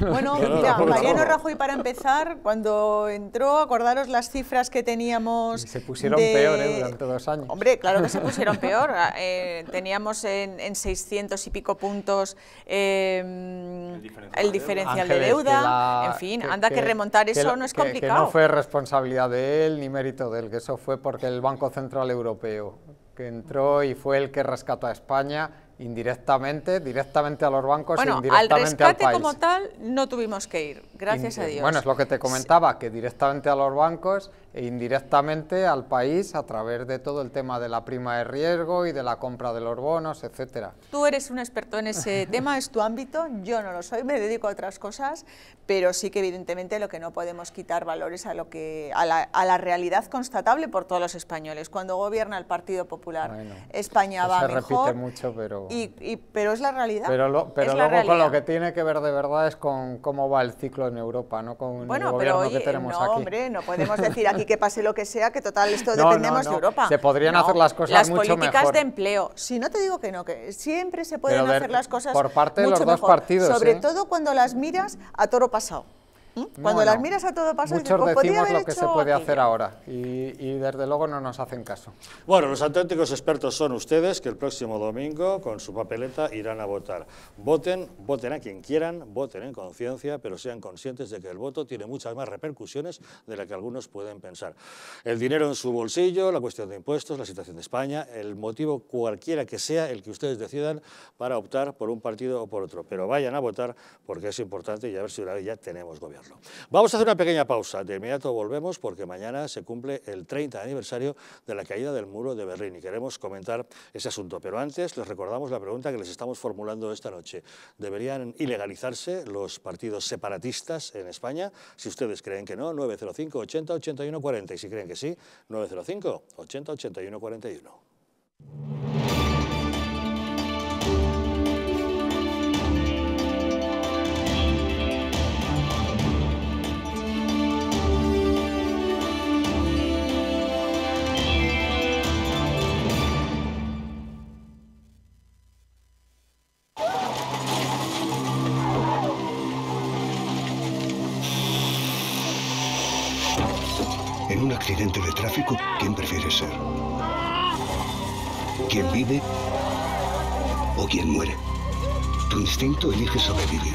Bueno, mira, Mariano Rajoy para empezar, cuando entró, acordaros las cifras que teníamos. se pusieron peor ¿eh? durante dos años. Hombre, claro que se pusieron peor. Ah, eh, teníamos en, 600 y pico puntos em, el diferencial, de deuda. en fin, anda que, remontar eso no es complicado. Que no fue responsabilidad de él ni mérito de él, que eso fue porque el Banco Central Europeo que entró y fue el que rescató a España indirectamente, directamente a los bancos e indirectamente al, rescate al como tal no tuvimos que ir, gracias a Dios. Bueno, es lo que te comentaba, que directamente a los bancos e indirectamente al país a través de todo el tema de la prima de riesgo y de la compra de los bonos, etcétera. Tú eres un experto en ese tema, es tu ámbito, yo no lo soy, me dedico a otras cosas, pero sí que evidentemente lo que no podemos quitar valores a, lo que, a, la, realidad constatable por todos los españoles. Cuando gobierna el Partido Popular, España va se mejor. Repite mucho, pero... Y, pero es la realidad. Pero, pero luego con lo que tiene que ver de verdad es con cómo va el ciclo en Europa, no con el gobierno que tenemos no, aquí. hombre, no podemos decir Y que pase lo que sea, que total, esto dependemos de Europa. Se podrían hacer las cosas mucho mejor. Las políticas de empleo. Si no te digo que no, que siempre se pueden hacer las cosas Por parte de los dos partidos. Sobre ¿eh? todo cuando las miras a toro pasado. ¿Mm? Cuando las miras a todo paso, muchos pues decimos lo que se puede hacer ahora y, y, desde luego no nos hacen caso. Bueno, los auténticos expertos son ustedes que el próximo domingo con su papeleta irán a votar. Voten, voten a quien quieran, voten en conciencia, pero sean conscientes de que el voto tiene muchas más repercusiones de las que algunos pueden pensar. El dinero en su bolsillo, la cuestión de impuestos, la situación de España, el motivo cualquiera que sea el que ustedes decidan para optar por un partido o por otro. Pero vayan a votar porque es importante y a ver si una ya tenemos gobierno. Vamos a hacer una pequeña pausa. De inmediato volvemos porque mañana se cumple el 30 aniversario de la caída del muro de Berlín y queremos comentar ese asunto. Pero antes les recordamos la pregunta que les estamos formulando esta noche. ¿Deberían ilegalizarse los partidos separatistas en España? Si ustedes creen que no, 905 80 81 40 y si creen que sí, 905 80 81 41. ¿quién prefiere ser? ¿Quién vive o quién muere? Tu instinto elige sobrevivir.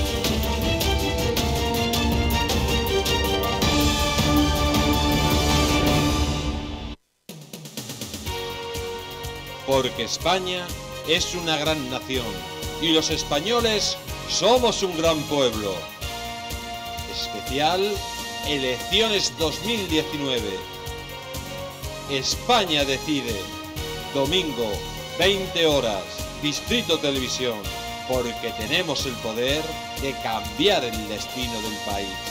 porque España es una gran nación y los españoles somos un gran pueblo. Especial Elecciones 2019. España decide. Domingo, 20 horas, Distrito Televisión, porque tenemos el poder de cambiar el destino del país.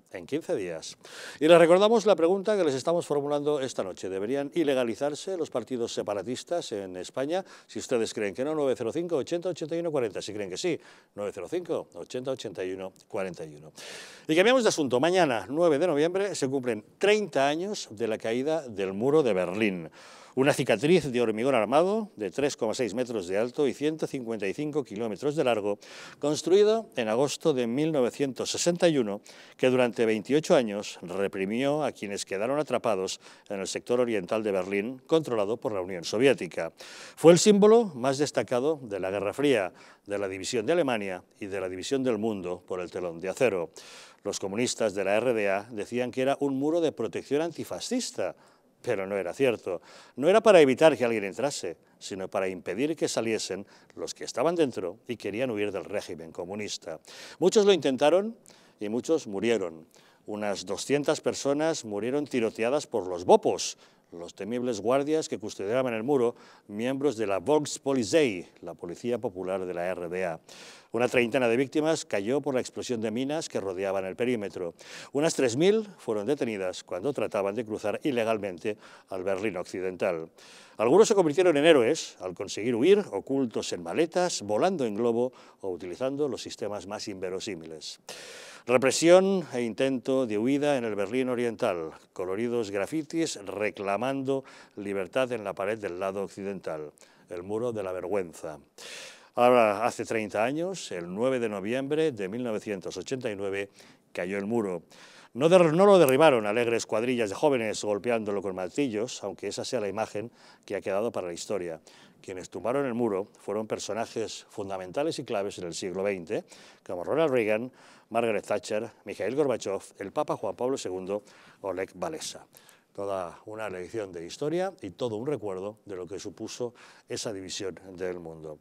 en 15 días. Y les recordamos la pregunta que les estamos formulando esta noche. ¿Deberían ilegalizarse los partidos separatistas en España? Si ustedes creen que no, 905 80 81 40. Si creen que sí, 905 80 81 41. Y cambiamos de asunto. Mañana, 9 de noviembre, se cumplen 30 años de la caída del muro de Berlín. Una cicatriz de hormigón armado de 3,6 metros de alto y 155 kilómetros de largo, construido en agosto de 1961, que durante 28 años reprimió a quienes quedaron atrapados en el sector oriental de Berlín, controlado por la Unión Soviética. Fue el símbolo más destacado de la Guerra Fría, de la división de Alemania y de la división del mundo por el telón de acero. Los comunistas de la RDA decían que era un muro de protección antifascista pero no era cierto. No era para evitar que alguien entrase, sino para impedir que saliesen los que estaban dentro y querían huir del régimen comunista. Muchos lo intentaron y muchos murieron. Unas 200 personas murieron tiroteadas por los bopos, los temibles guardias que custodiaban el muro, miembros de la Volkspolizei, la Policía Popular de la RDA. Una treintena de víctimas cayó por la explosión de minas que rodeaban el perímetro. Unas 3.000 fueron detenidas cuando trataban de cruzar ilegalmente al Berlín Occidental. Algunos se convirtieron en héroes al conseguir huir, ocultos en maletas, volando en globo o utilizando los sistemas más inverosímiles. Represión e intento de huida en el Berlín Oriental, coloridos grafitis reclamando libertad en la pared del lado occidental, el muro de la vergüenza. Ahora, hace 30 años, el 9 de noviembre de 1989, cayó el muro. No, no, lo derribaron alegres cuadrillas de jóvenes golpeándolo con martillos, aunque esa sea la imagen que ha quedado para la historia. Quienes tumbaron el muro fueron personajes fundamentales y claves en el siglo XX, como Ronald Reagan, Margaret Thatcher, Mikhail Gorbachev, el Papa Juan Pablo II Oleg Valesa. Toda una lección de historia y todo un recuerdo de lo que supuso esa división del mundo.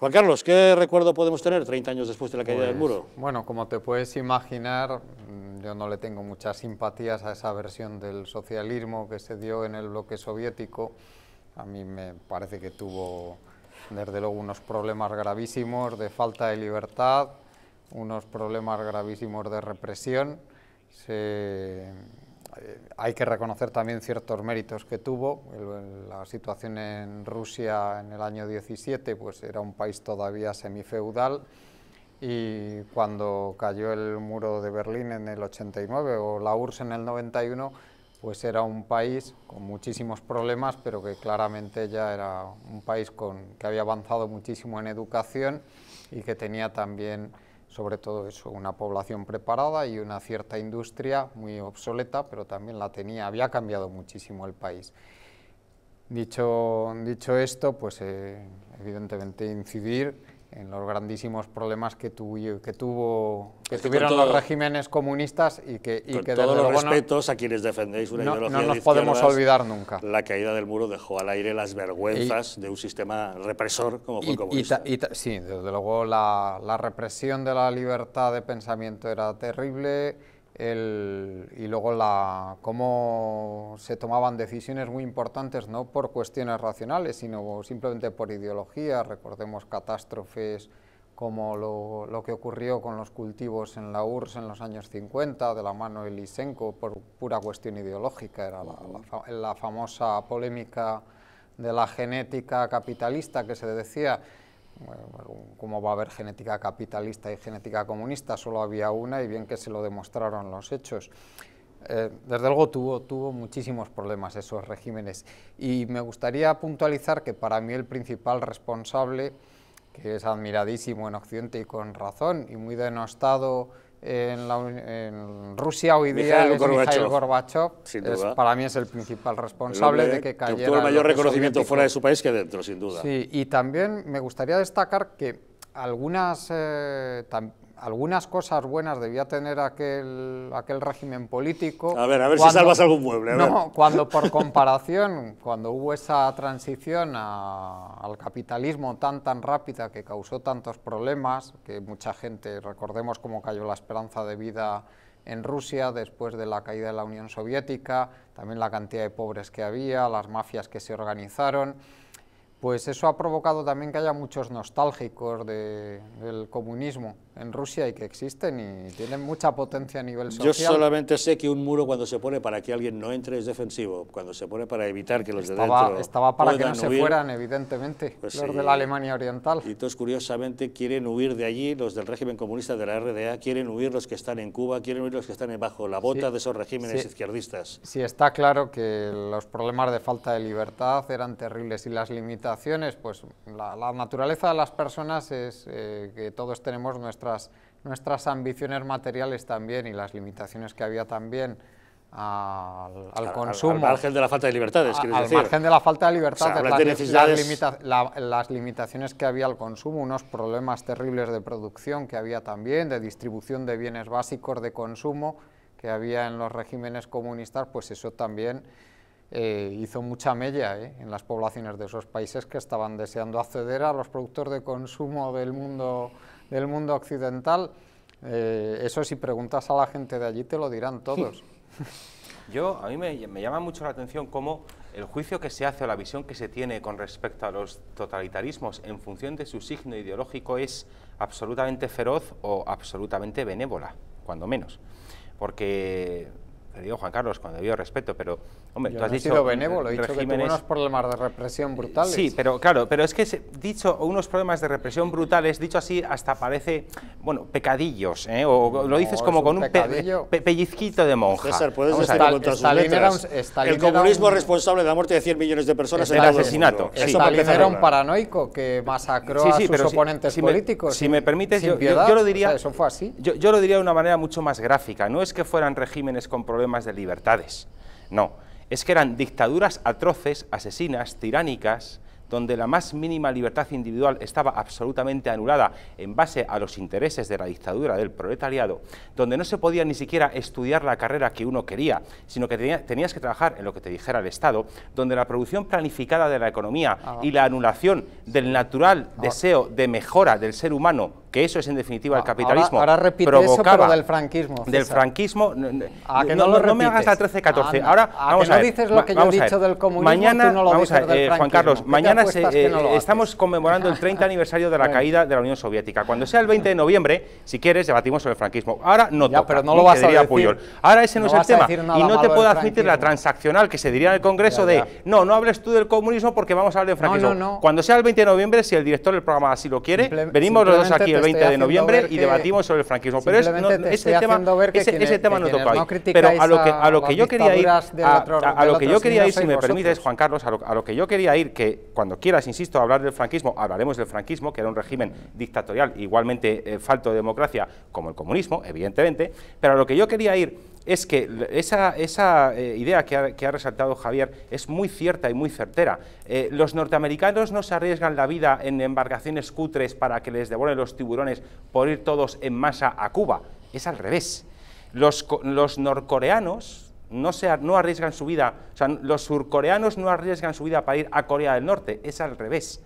Juan Carlos, ¿qué recuerdo podemos tener 30 años después de la caída del pues, muro? Bueno, como te puedes imaginar, mm, yo no le tengo muchas simpatías a esa versión del socialismo que se dio en el bloque soviético. A mí me parece que tuvo, desde luego, unos problemas gravísimos de falta de libertad, unos problemas gravísimos de represión. Eh, hay que reconocer también ciertos méritos que tuvo. La situación en Rusia en el año 17 pues era un país todavía semifeudal y cuando cayó el muro de Berlín en el 89 o la URSS en el 91 pues era un país con muchísimos problemas pero que claramente ya era un país con, que había avanzado muchísimo en educación y que tenía también sobre todo eso, una población preparada y una cierta industria muy obsoleta, pero también la tenía, había cambiado muchísimo el país. Dicho, dicho esto, pues eh, evidentemente incidir en los grandísimos problemas que, tu, que, tuvo, que tuvieron los regímenes comunistas y que, y todos los respetos a quienes defendéis una no, no nos podemos olvidar nunca. La caída del muro dejó al aire las vergüenzas de un sistema represor como fue el comunista. Y sí, desde luego la, la represión de la libertad de pensamiento era terrible el, y luego la, cómo se tomaban decisiones muy importantes, no por cuestiones racionales, sino simplemente por ideología, recordemos catástrofes como lo, lo, que ocurrió con los cultivos en la URSS en los años 50, de la mano de Lysenko por pura cuestión ideológica, era la, la, la famosa polémica de la genética capitalista que se decía, cómo va a haber genética capitalista y genética comunista, solo había una y bien que se lo demostraron los hechos. Eh, desde luego tuvo, tuvo muchísimos problemas esos regímenes y me gustaría puntualizar que para mí el principal responsable, que es admiradísimo en Occidente y con razón y muy denostado en, Rusia hoy día es Gorbachev. Gorbachev para mí es el principal responsable de que cayera... Que mayor reconocimiento fuera de su país que dentro, sin duda. Sí, y también me gustaría destacar que algunas... Eh, algunas cosas buenas debía tener aquel, aquel régimen político. A ver, a ver si salvas algún mueble. no, cuando por comparación, cuando hubo esa transición al capitalismo tan tan rápida que causó tantos problemas, que mucha gente, recordemos cómo cayó la esperanza de vida en Rusia después de la caída de la Unión Soviética, también la cantidad de pobres que había, las mafias que se organizaron pues eso ha provocado también que haya muchos nostálgicos del comunismo en Rusia y que existen y tienen mucha potencia a nivel social. Yo solamente sé que un muro cuando se pone para que alguien no entre es defensivo, cuando se pone para evitar que los de dentro Estaba para que no se fueran, evidentemente, pues los de la Alemania Oriental. Y todos curiosamente, quieren huir de allí, los del régimen comunista de la RDA, quieren huir los que están en Cuba, quieren huir los que están bajo la bota de esos regímenes izquierdistas. Sí, está claro que los problemas de falta de libertad eran terribles y las limitaciones, pues la, naturaleza de las personas es eh, que todos tenemos nuestra nuestras, ambiciones materiales también y las limitaciones que había también al, consumo. Al, margen de la falta de libertades, quieres al margen de la falta de libertades, las, limitaciones que había al consumo, unos problemas terribles de producción que había también, de distribución de bienes básicos de consumo que había en los regímenes comunistas, pues eso también eh, hizo mucha mella eh, en las poblaciones de esos países que estaban deseando acceder a los productos de consumo del mundo del mundo occidental, eh, eso si preguntas a la gente de allí te lo dirán todos. Yo, a mí me, llama mucho la atención cómo el juicio que se hace o la visión que se tiene con respecto a los totalitarismos en función de su signo ideológico es absolutamente feroz o absolutamente benévola, cuando menos. Porque, le digo Juan Carlos, cuando digo respeto, pero Hombre, tú has dicho, sido benévolo, he dicho que unos problemas de represión brutales. Sí, pero claro, pero es que dicho unos problemas de represión brutales, dicho así, hasta parece, bueno, pecadillos, ¿eh? o lo dices como con un, pellizquito de monja. puedes con el comunismo es responsable de la muerte de 100 millones de personas en el asesinato. Eso Stalin era un paranoico que masacró a sus oponentes políticos. si, me permites, yo, lo diría... así. yo lo diría de una manera mucho más gráfica. No es que fueran regímenes con problemas de libertades, no es que eran dictaduras atroces, asesinas, tiránicas, donde la más mínima libertad individual estaba absolutamente anulada en base a los intereses de la dictadura del proletariado, donde no se podía ni siquiera estudiar la carrera que uno quería, sino que tenías que trabajar en lo que te dijera el Estado, donde la producción planificada de la economía ah. y la anulación del natural ah. deseo de mejora del ser humano eso es en definitiva el capitalismo. Ahora, ahora provocaba eso, del franquismo. Del franquismo. no, me hagas la 13-14. Ah, ahora, vamos a dices lo que yo he dicho del comunismo, mañana, a, eh, Juan Carlos, mañana eh, estamos conmemorando el 30 aniversario de la caída de la Unión Soviética. Cuando sea el 20 de noviembre, si quieres, debatimos sobre el franquismo. Ahora no ya, pero no lo vas a decir. Puyol. Ahora ese no, es el tema. Y no te puedo admitir la transaccional que se diría en el Congreso de, no, no hables tú del comunismo porque vamos a hablar de franquismo. Cuando sea el 20 de noviembre, si el director del programa así lo quiere, venimos los dos aquí el 20 de noviembre y debatimos sobre el franquismo. Pero es, no, ese tema, no toca Pero a lo que, yo quería ir, a, lo que yo quería ir, si me permites, Juan Carlos, a lo, que yo quería ir, que cuando quieras, insisto, hablar del franquismo, hablaremos del franquismo, que era un régimen dictatorial, igualmente eh, falto de democracia, como el comunismo, evidentemente, pero a lo que yo quería ir es que esa, eh, idea que ha, resaltado Javier es muy cierta y muy certera. Eh, los norteamericanos no se arriesgan la vida en embarcaciones cutres para que les devuelvan los tiburones por ir todos en masa a Cuba. Es al revés. Los, norcoreanos, no, se, no, arriesgan su vida, o sea, los surcoreanos no arriesgan su vida para ir a Corea del Norte, es al revés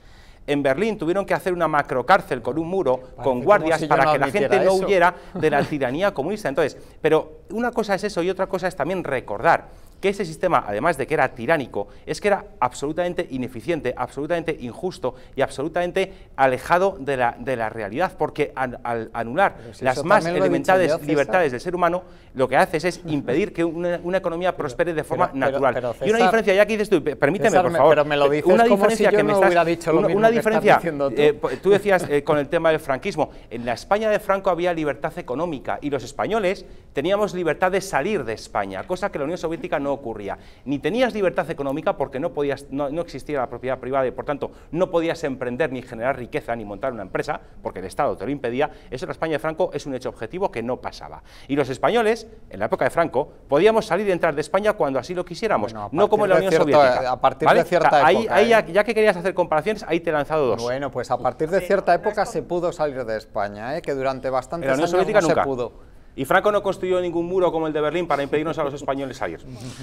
en Berlín tuvieron que hacer una macrocárcel con un muro, con guardias, para que la gente no huyera de la tiranía comunista. Entonces, pero una cosa es eso y otra cosa es también recordar que ese sistema, además de que era tiránico, es que era absolutamente ineficiente, absolutamente injusto y absolutamente alejado de la, realidad, porque al, anular las más elementales libertades del ser humano, lo que haces es impedir que una, economía prospere de forma natural. y una diferencia, ya que dices tú, permíteme, por favor, me lo eh, dices una diferencia que me estás, una, que diferencia, tú. Eh, pues, tú. decías eh, con el tema del franquismo, en la España de Franco había libertad económica y los españoles teníamos libertad de salir de España, cosa que la Unión Soviética no ocurría. Ni tenías libertad económica porque no, podías, no, no existía la propiedad privada y por tanto no podías emprender ni generar riqueza ni montar una empresa porque el Estado te lo impedía. Eso en España de Franco es un hecho objetivo que no pasaba. Y los españoles, en la época de Franco, podíamos salir y entrar de España cuando así lo quisiéramos, no como en la Unión Soviética. A partir de cierta época. ¿eh? ya, que querías hacer comparaciones, ahí te he lanzado dos. Bueno, pues a partir de cierta época se pudo salir de España, ¿eh? que durante bastante años no se pudo. Y Franco no construyó ningún muro como el de Berlín para impedirnos a los españoles salir.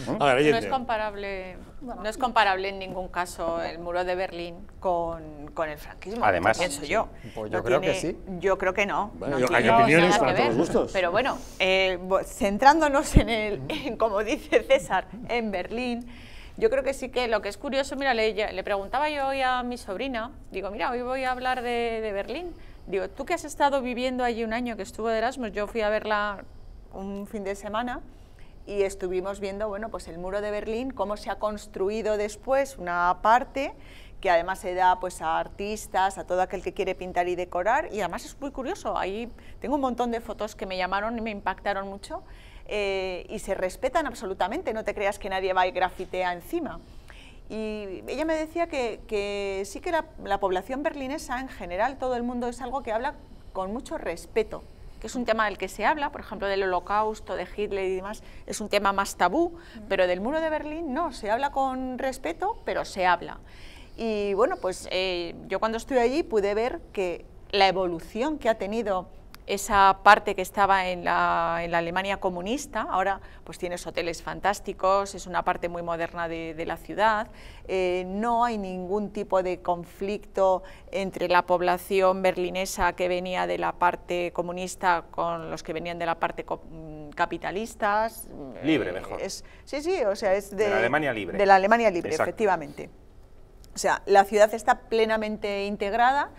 A no, es comparable, no es comparable en ningún caso el muro de Berlín con, el franquismo. Además, pienso yo. Pues yo creo que sí. Yo creo que no. Bueno, hay opiniones para todos gustos. Pero bueno, eh, centrándonos en el, como dice César, en Berlín. Yo creo que sí que lo que es curioso, mira, le, preguntaba yo hoy a mi sobrina, digo, mira, hoy voy a hablar de Berlín. Digo, tú que has estado viviendo allí un año que estuvo de Erasmus, yo fui a verla un fin de semana y estuvimos viendo, bueno, pues el muro de Berlín, cómo se ha construido después una parte que además se da pues a artistas, a todo aquel que quiere pintar y decorar y además es muy curioso, ahí tengo un montón de fotos que me llamaron y me impactaron mucho eh, y se respetan absolutamente, no te creas que nadie va y grafitea encima. Y ella me decía que, sí que la, población berlinesa en general, todo el mundo es algo que habla con mucho respeto, que es un tema del que se habla, por ejemplo, del holocausto, de Hitler y demás, es un tema más tabú, pero del muro de Berlín no, se habla con respeto, pero se habla. Y bueno, pues eh, yo cuando estuve allí pude ver que la evolución que ha tenido esa parte que estaba en la, Alemania comunista, ahora pues tienes hoteles fantásticos, es una parte muy moderna de, la ciudad, eh, no hay ningún tipo de conflicto entre la población berlinesa que venía de la parte comunista con los que venían de la parte mm, capitalista. Mm, libre, eh, mejor. sí, sí, o sea, es de, de, la Alemania libre. De la Alemania libre, efectivamente. O sea, la ciudad está plenamente integrada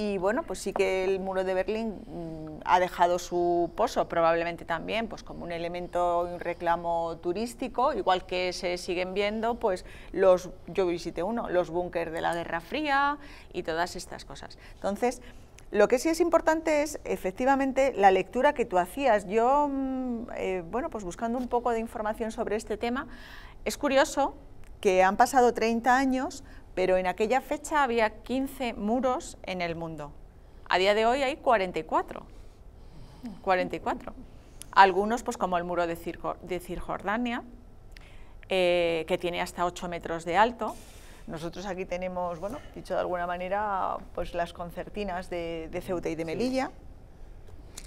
y bueno, pues sí que el muro de Berlín mm, ha dejado su pozo, probablemente también, pues como un elemento, un reclamo turístico, igual que se siguen viendo, pues los, yo visité uno, los búnkers de la Guerra Fría y todas estas cosas. Entonces, lo que sí es importante es efectivamente la lectura que tú hacías. Yo, mm, eh, bueno, pues buscando un poco de información sobre este tema, es curioso que han pasado 30 años, pero en aquella fecha había 15 muros en el mundo. A día de hoy hay 44. 44. Algunos, pues como el muro de, Circo, Cirjordania, eh, que tiene hasta 8 metros de alto. Nosotros aquí tenemos, bueno, dicho de alguna manera, pues las concertinas de, Ceuta y de Melilla.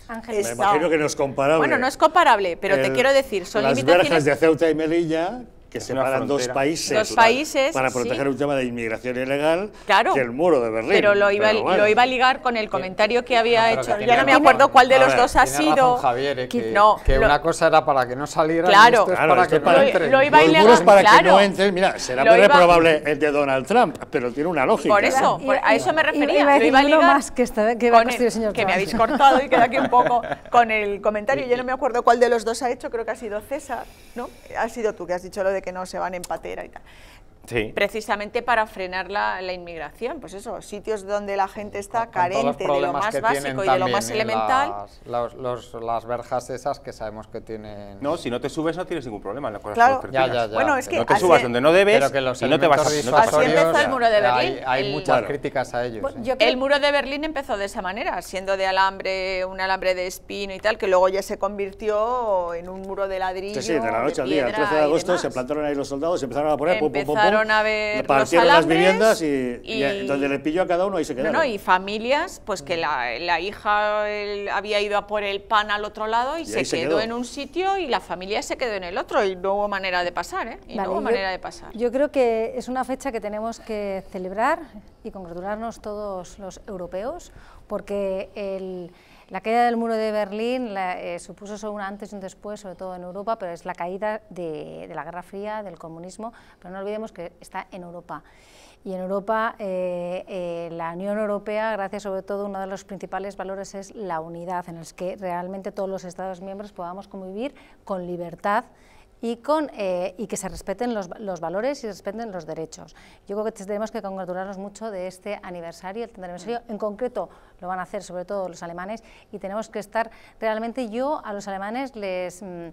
Ángel. Me imagino que no es comparable. Bueno, no es comparable, pero te quiero decir, son las verjas de Ceuta y Melilla que separan dos países, para proteger un tema de inmigración ilegal claro. que el muro de Berlín. Pero lo iba, lo iba a ligar con el comentario que ah, había hecho. ya Yo no me acuerdo cuál de los dos ha sido. Javier, que, no, que una cosa era para que no saliera claro, y es claro, para que no entre. Lo, iba a para claro. Mira, será muy probable el de Donald Trump, pero tiene una lógica. Por eso, a eso me refería. iba a ligar que, me habéis cortado y queda aquí un poco con el comentario. Yo no me acuerdo cuál de los dos ha hecho, creo que ha sido César, ¿no? Ha sido tú que has dicho lo de que no se van en patera y tal precisamente para frenar la, la, inmigración. Pues eso, sitios donde la gente está carente de lo más básico y de lo más elemental. Las, verjas esas que sabemos que tienen... No, si no te subes no tienes ningún problema. Las claro. ya, ya, ya. Bueno, es que no te subas donde no debes pero no te vas a... No así empezó el muro de Berlín. Hay, muchas críticas a ellos. ¿eh? El muro de Berlín empezó de esa manera, siendo de alambre, un alambre de espino y tal, que luego ya se convirtió en un muro de ladrillo, Sí, sí, de la noche al día, el 13 de agosto se plantaron ahí los soldados, Y empezaron a poner empezaron a ver los las viviendas y, donde le pilló a cada uno y se quedaron. y familias, pues que la, la hija había ido a por el pan al otro lado y, se, quedó en un sitio y la familia se quedó en el otro y no hubo manera de pasar, ¿eh? Y no hubo manera de pasar. Yo creo que es una fecha que tenemos que celebrar y congratularnos todos los europeos porque el la caída del muro de Berlín eh, supuso solo un antes y un después, sobre todo en Europa, pero es la caída de, la Guerra Fría, del comunismo, pero no olvidemos que está en Europa. Y en Europa, eh, eh, la Unión Europea, gracias sobre todo, uno de los principales valores es la unidad, en el que realmente todos los Estados miembros podamos convivir con libertad, y, con, eh, y que se respeten los, valores y se respeten los derechos. Yo creo que tenemos que congratularnos mucho de este aniversario, el 30 aniversario. En concreto lo van a hacer sobre todo los alemanes y tenemos que estar realmente yo a los alemanes les... Mm,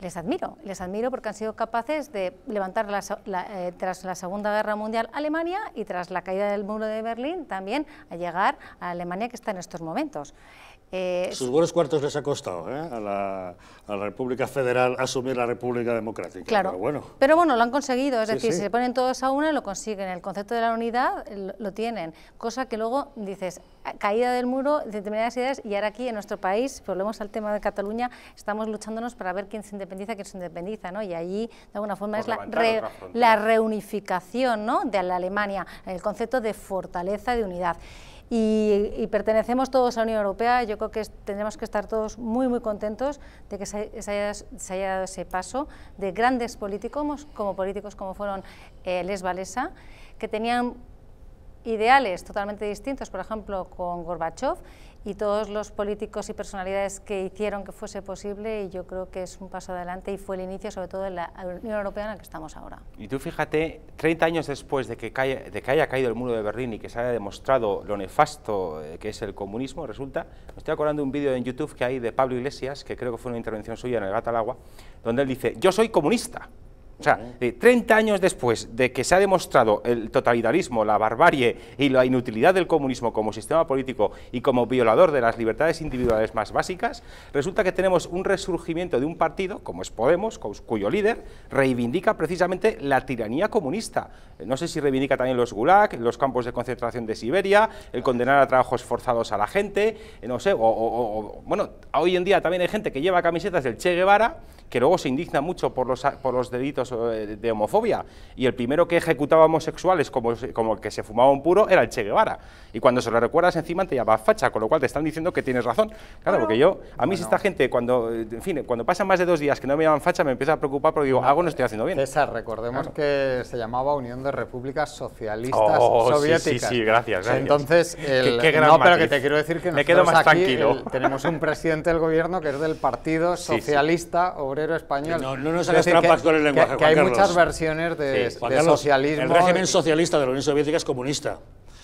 les admiro, les admiro porque han sido capaces de levantar la, eh, tras la Segunda Guerra Mundial Alemania y tras la caída del muro de Berlín también a llegar a Alemania que está en estos momentos. Eh, Sus buenos cuartos les ha costado ¿eh? a, la, República Federal asumir la República Democrática. pero bueno, pero bueno lo han conseguido, es decir, si se ponen todos a una, lo consiguen, el concepto de la unidad eh, lo, tienen, cosa que luego dices, ah, caída del muro, de determinadas ideas, y ahora aquí en nuestro país, volvemos al tema de Cataluña, estamos luchándonos para ver quién se independiza, quién se independiza, ¿no? y allí de alguna forma es la, la reunificación de la Alemania, el concepto de fortaleza, de unidad y, pertenecemos todos a la Unión Europea. Yo creo que tendremos que estar todos muy, muy contentos de que se, haya, dado ese paso de grandes políticos, como políticos como fueron eh, Les Valesa, que tenían ideales totalmente distintos, por ejemplo, con Gorbachev, y todos los políticos y personalidades que hicieron que fuese posible y yo creo que es un paso adelante y fue el inicio sobre todo en la Unión Europea en la que estamos ahora. Y tú fíjate, 30 años después de que, de que haya caído el muro de Berlín y que se haya demostrado lo nefasto eh, que es el comunismo, resulta, me estoy acordando de un vídeo en YouTube que hay de Pablo Iglesias, que creo que fue una intervención suya en El Gata al Agua, donde él dice, yo soy comunista. O sea, 30 eh, años después de que se ha demostrado el totalitarismo, la barbarie y la inutilidad del comunismo como sistema político y como violador de las libertades individuales más básicas, resulta que tenemos un resurgimiento de un partido, como es Podemos, cuyo líder reivindica precisamente la tiranía comunista. Eh, no sé si reivindica también los gulag, los campos de concentración de Siberia, el condenar a trabajos forzados a la gente, eh, no sé, o, bueno, hoy en día también hay gente que lleva camisetas del Che Guevara, que luego se indigna mucho por los, por los delitos eh, de homofobia. Y el primero que ejecutaba homosexuales como, como que se fumaba un puro era el Che Guevara. Y cuando se lo recuerdas encima te llama facha, con lo cual te están diciendo que tienes razón. Claro, porque yo, a mí si esta gente, cuando, en fin, cuando pasan más de dos días que no me llaman facha, me empieza a preocupar porque digo, algo no estoy haciendo bien. esa recordemos que se llamaba Unión de Repúblicas Socialistas Soviéticas. Oh, sí, sí, gracias, Entonces, el, qué, no, pero que te quiero decir que me quedo más tranquilo. tenemos un presidente del gobierno que es del Partido Socialista Obrero Español. No, no nos con el lenguaje que hay muchas versiones de, socialismo. El régimen socialista de la Unión Soviética es comunista.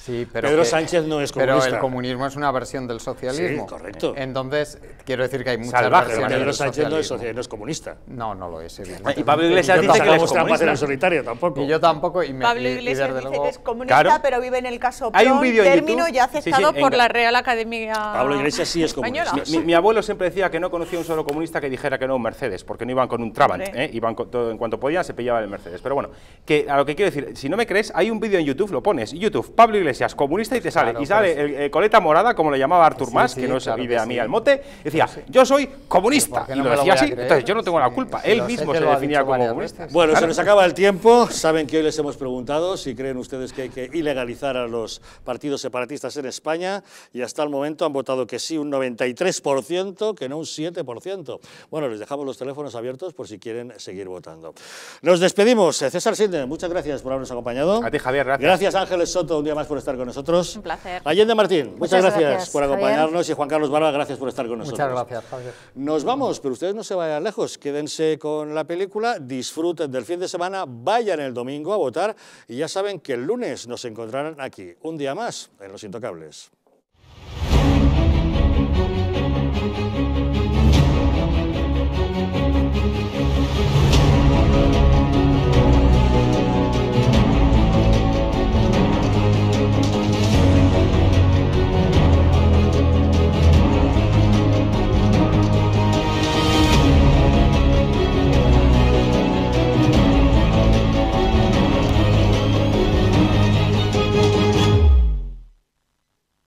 Sí, pero Pedro Sánchez no es comunista. Pero el comunismo es una versión del socialismo. correcto. Entonces, quiero decir que hay muchas Salvaje, versiones Pedro Sánchez no es, es, comunista. No, no lo es, Y Pablo Iglesias dice que no es comunista. solitario tampoco. Y yo tampoco. Y me, Pablo Iglesias dice es comunista, pero vive en el caso Hay un vídeo término ya aceptado por la Real Academia Pablo Iglesias sí es comunista. Mi, abuelo siempre decía que no conocía un solo comunista que dijera que no un Mercedes, porque no iban con un Trabant, ¿eh? iban todo, en cuanto podían se pillaban el Mercedes. Pero bueno, que a lo que quiero decir, si no me crees, hay un vídeo en YouTube, lo pones, YouTube, Pablo Iglesias es comunista, y te pues sale. y sale pues el, coleta morada, como le llamaba Artur Mas, que no se vive a mí el mote, decía, yo soy comunista. y lo decía así, entonces yo no tengo la culpa. Él mismo se definía como comunista. Bueno, se nos acaba el tiempo. Saben que hoy les hemos preguntado si creen ustedes que hay que ilegalizar a los partidos separatistas en España y hasta el momento han votado que sí un 93%, que no un 7%. Bueno, les dejamos los teléfonos abiertos por si quieren seguir votando. Nos despedimos. César Sinde, muchas gracias por habernos acompañado. A ti, Javier, gracias. Gracias, Ángeles Soto, un día más por estar con nosotros. Un placer. Allende Martín, muchas, gracias, por acompañarnos y Juan Carlos Barba, gracias por estar con nosotros. Muchas gracias, Javier. Nos vamos, pero ustedes no se vayan lejos, quédense con la película, disfruten del fin de semana, vayan el domingo a votar y ya saben que el lunes nos encontrarán aquí, un día más, en Los Intocables.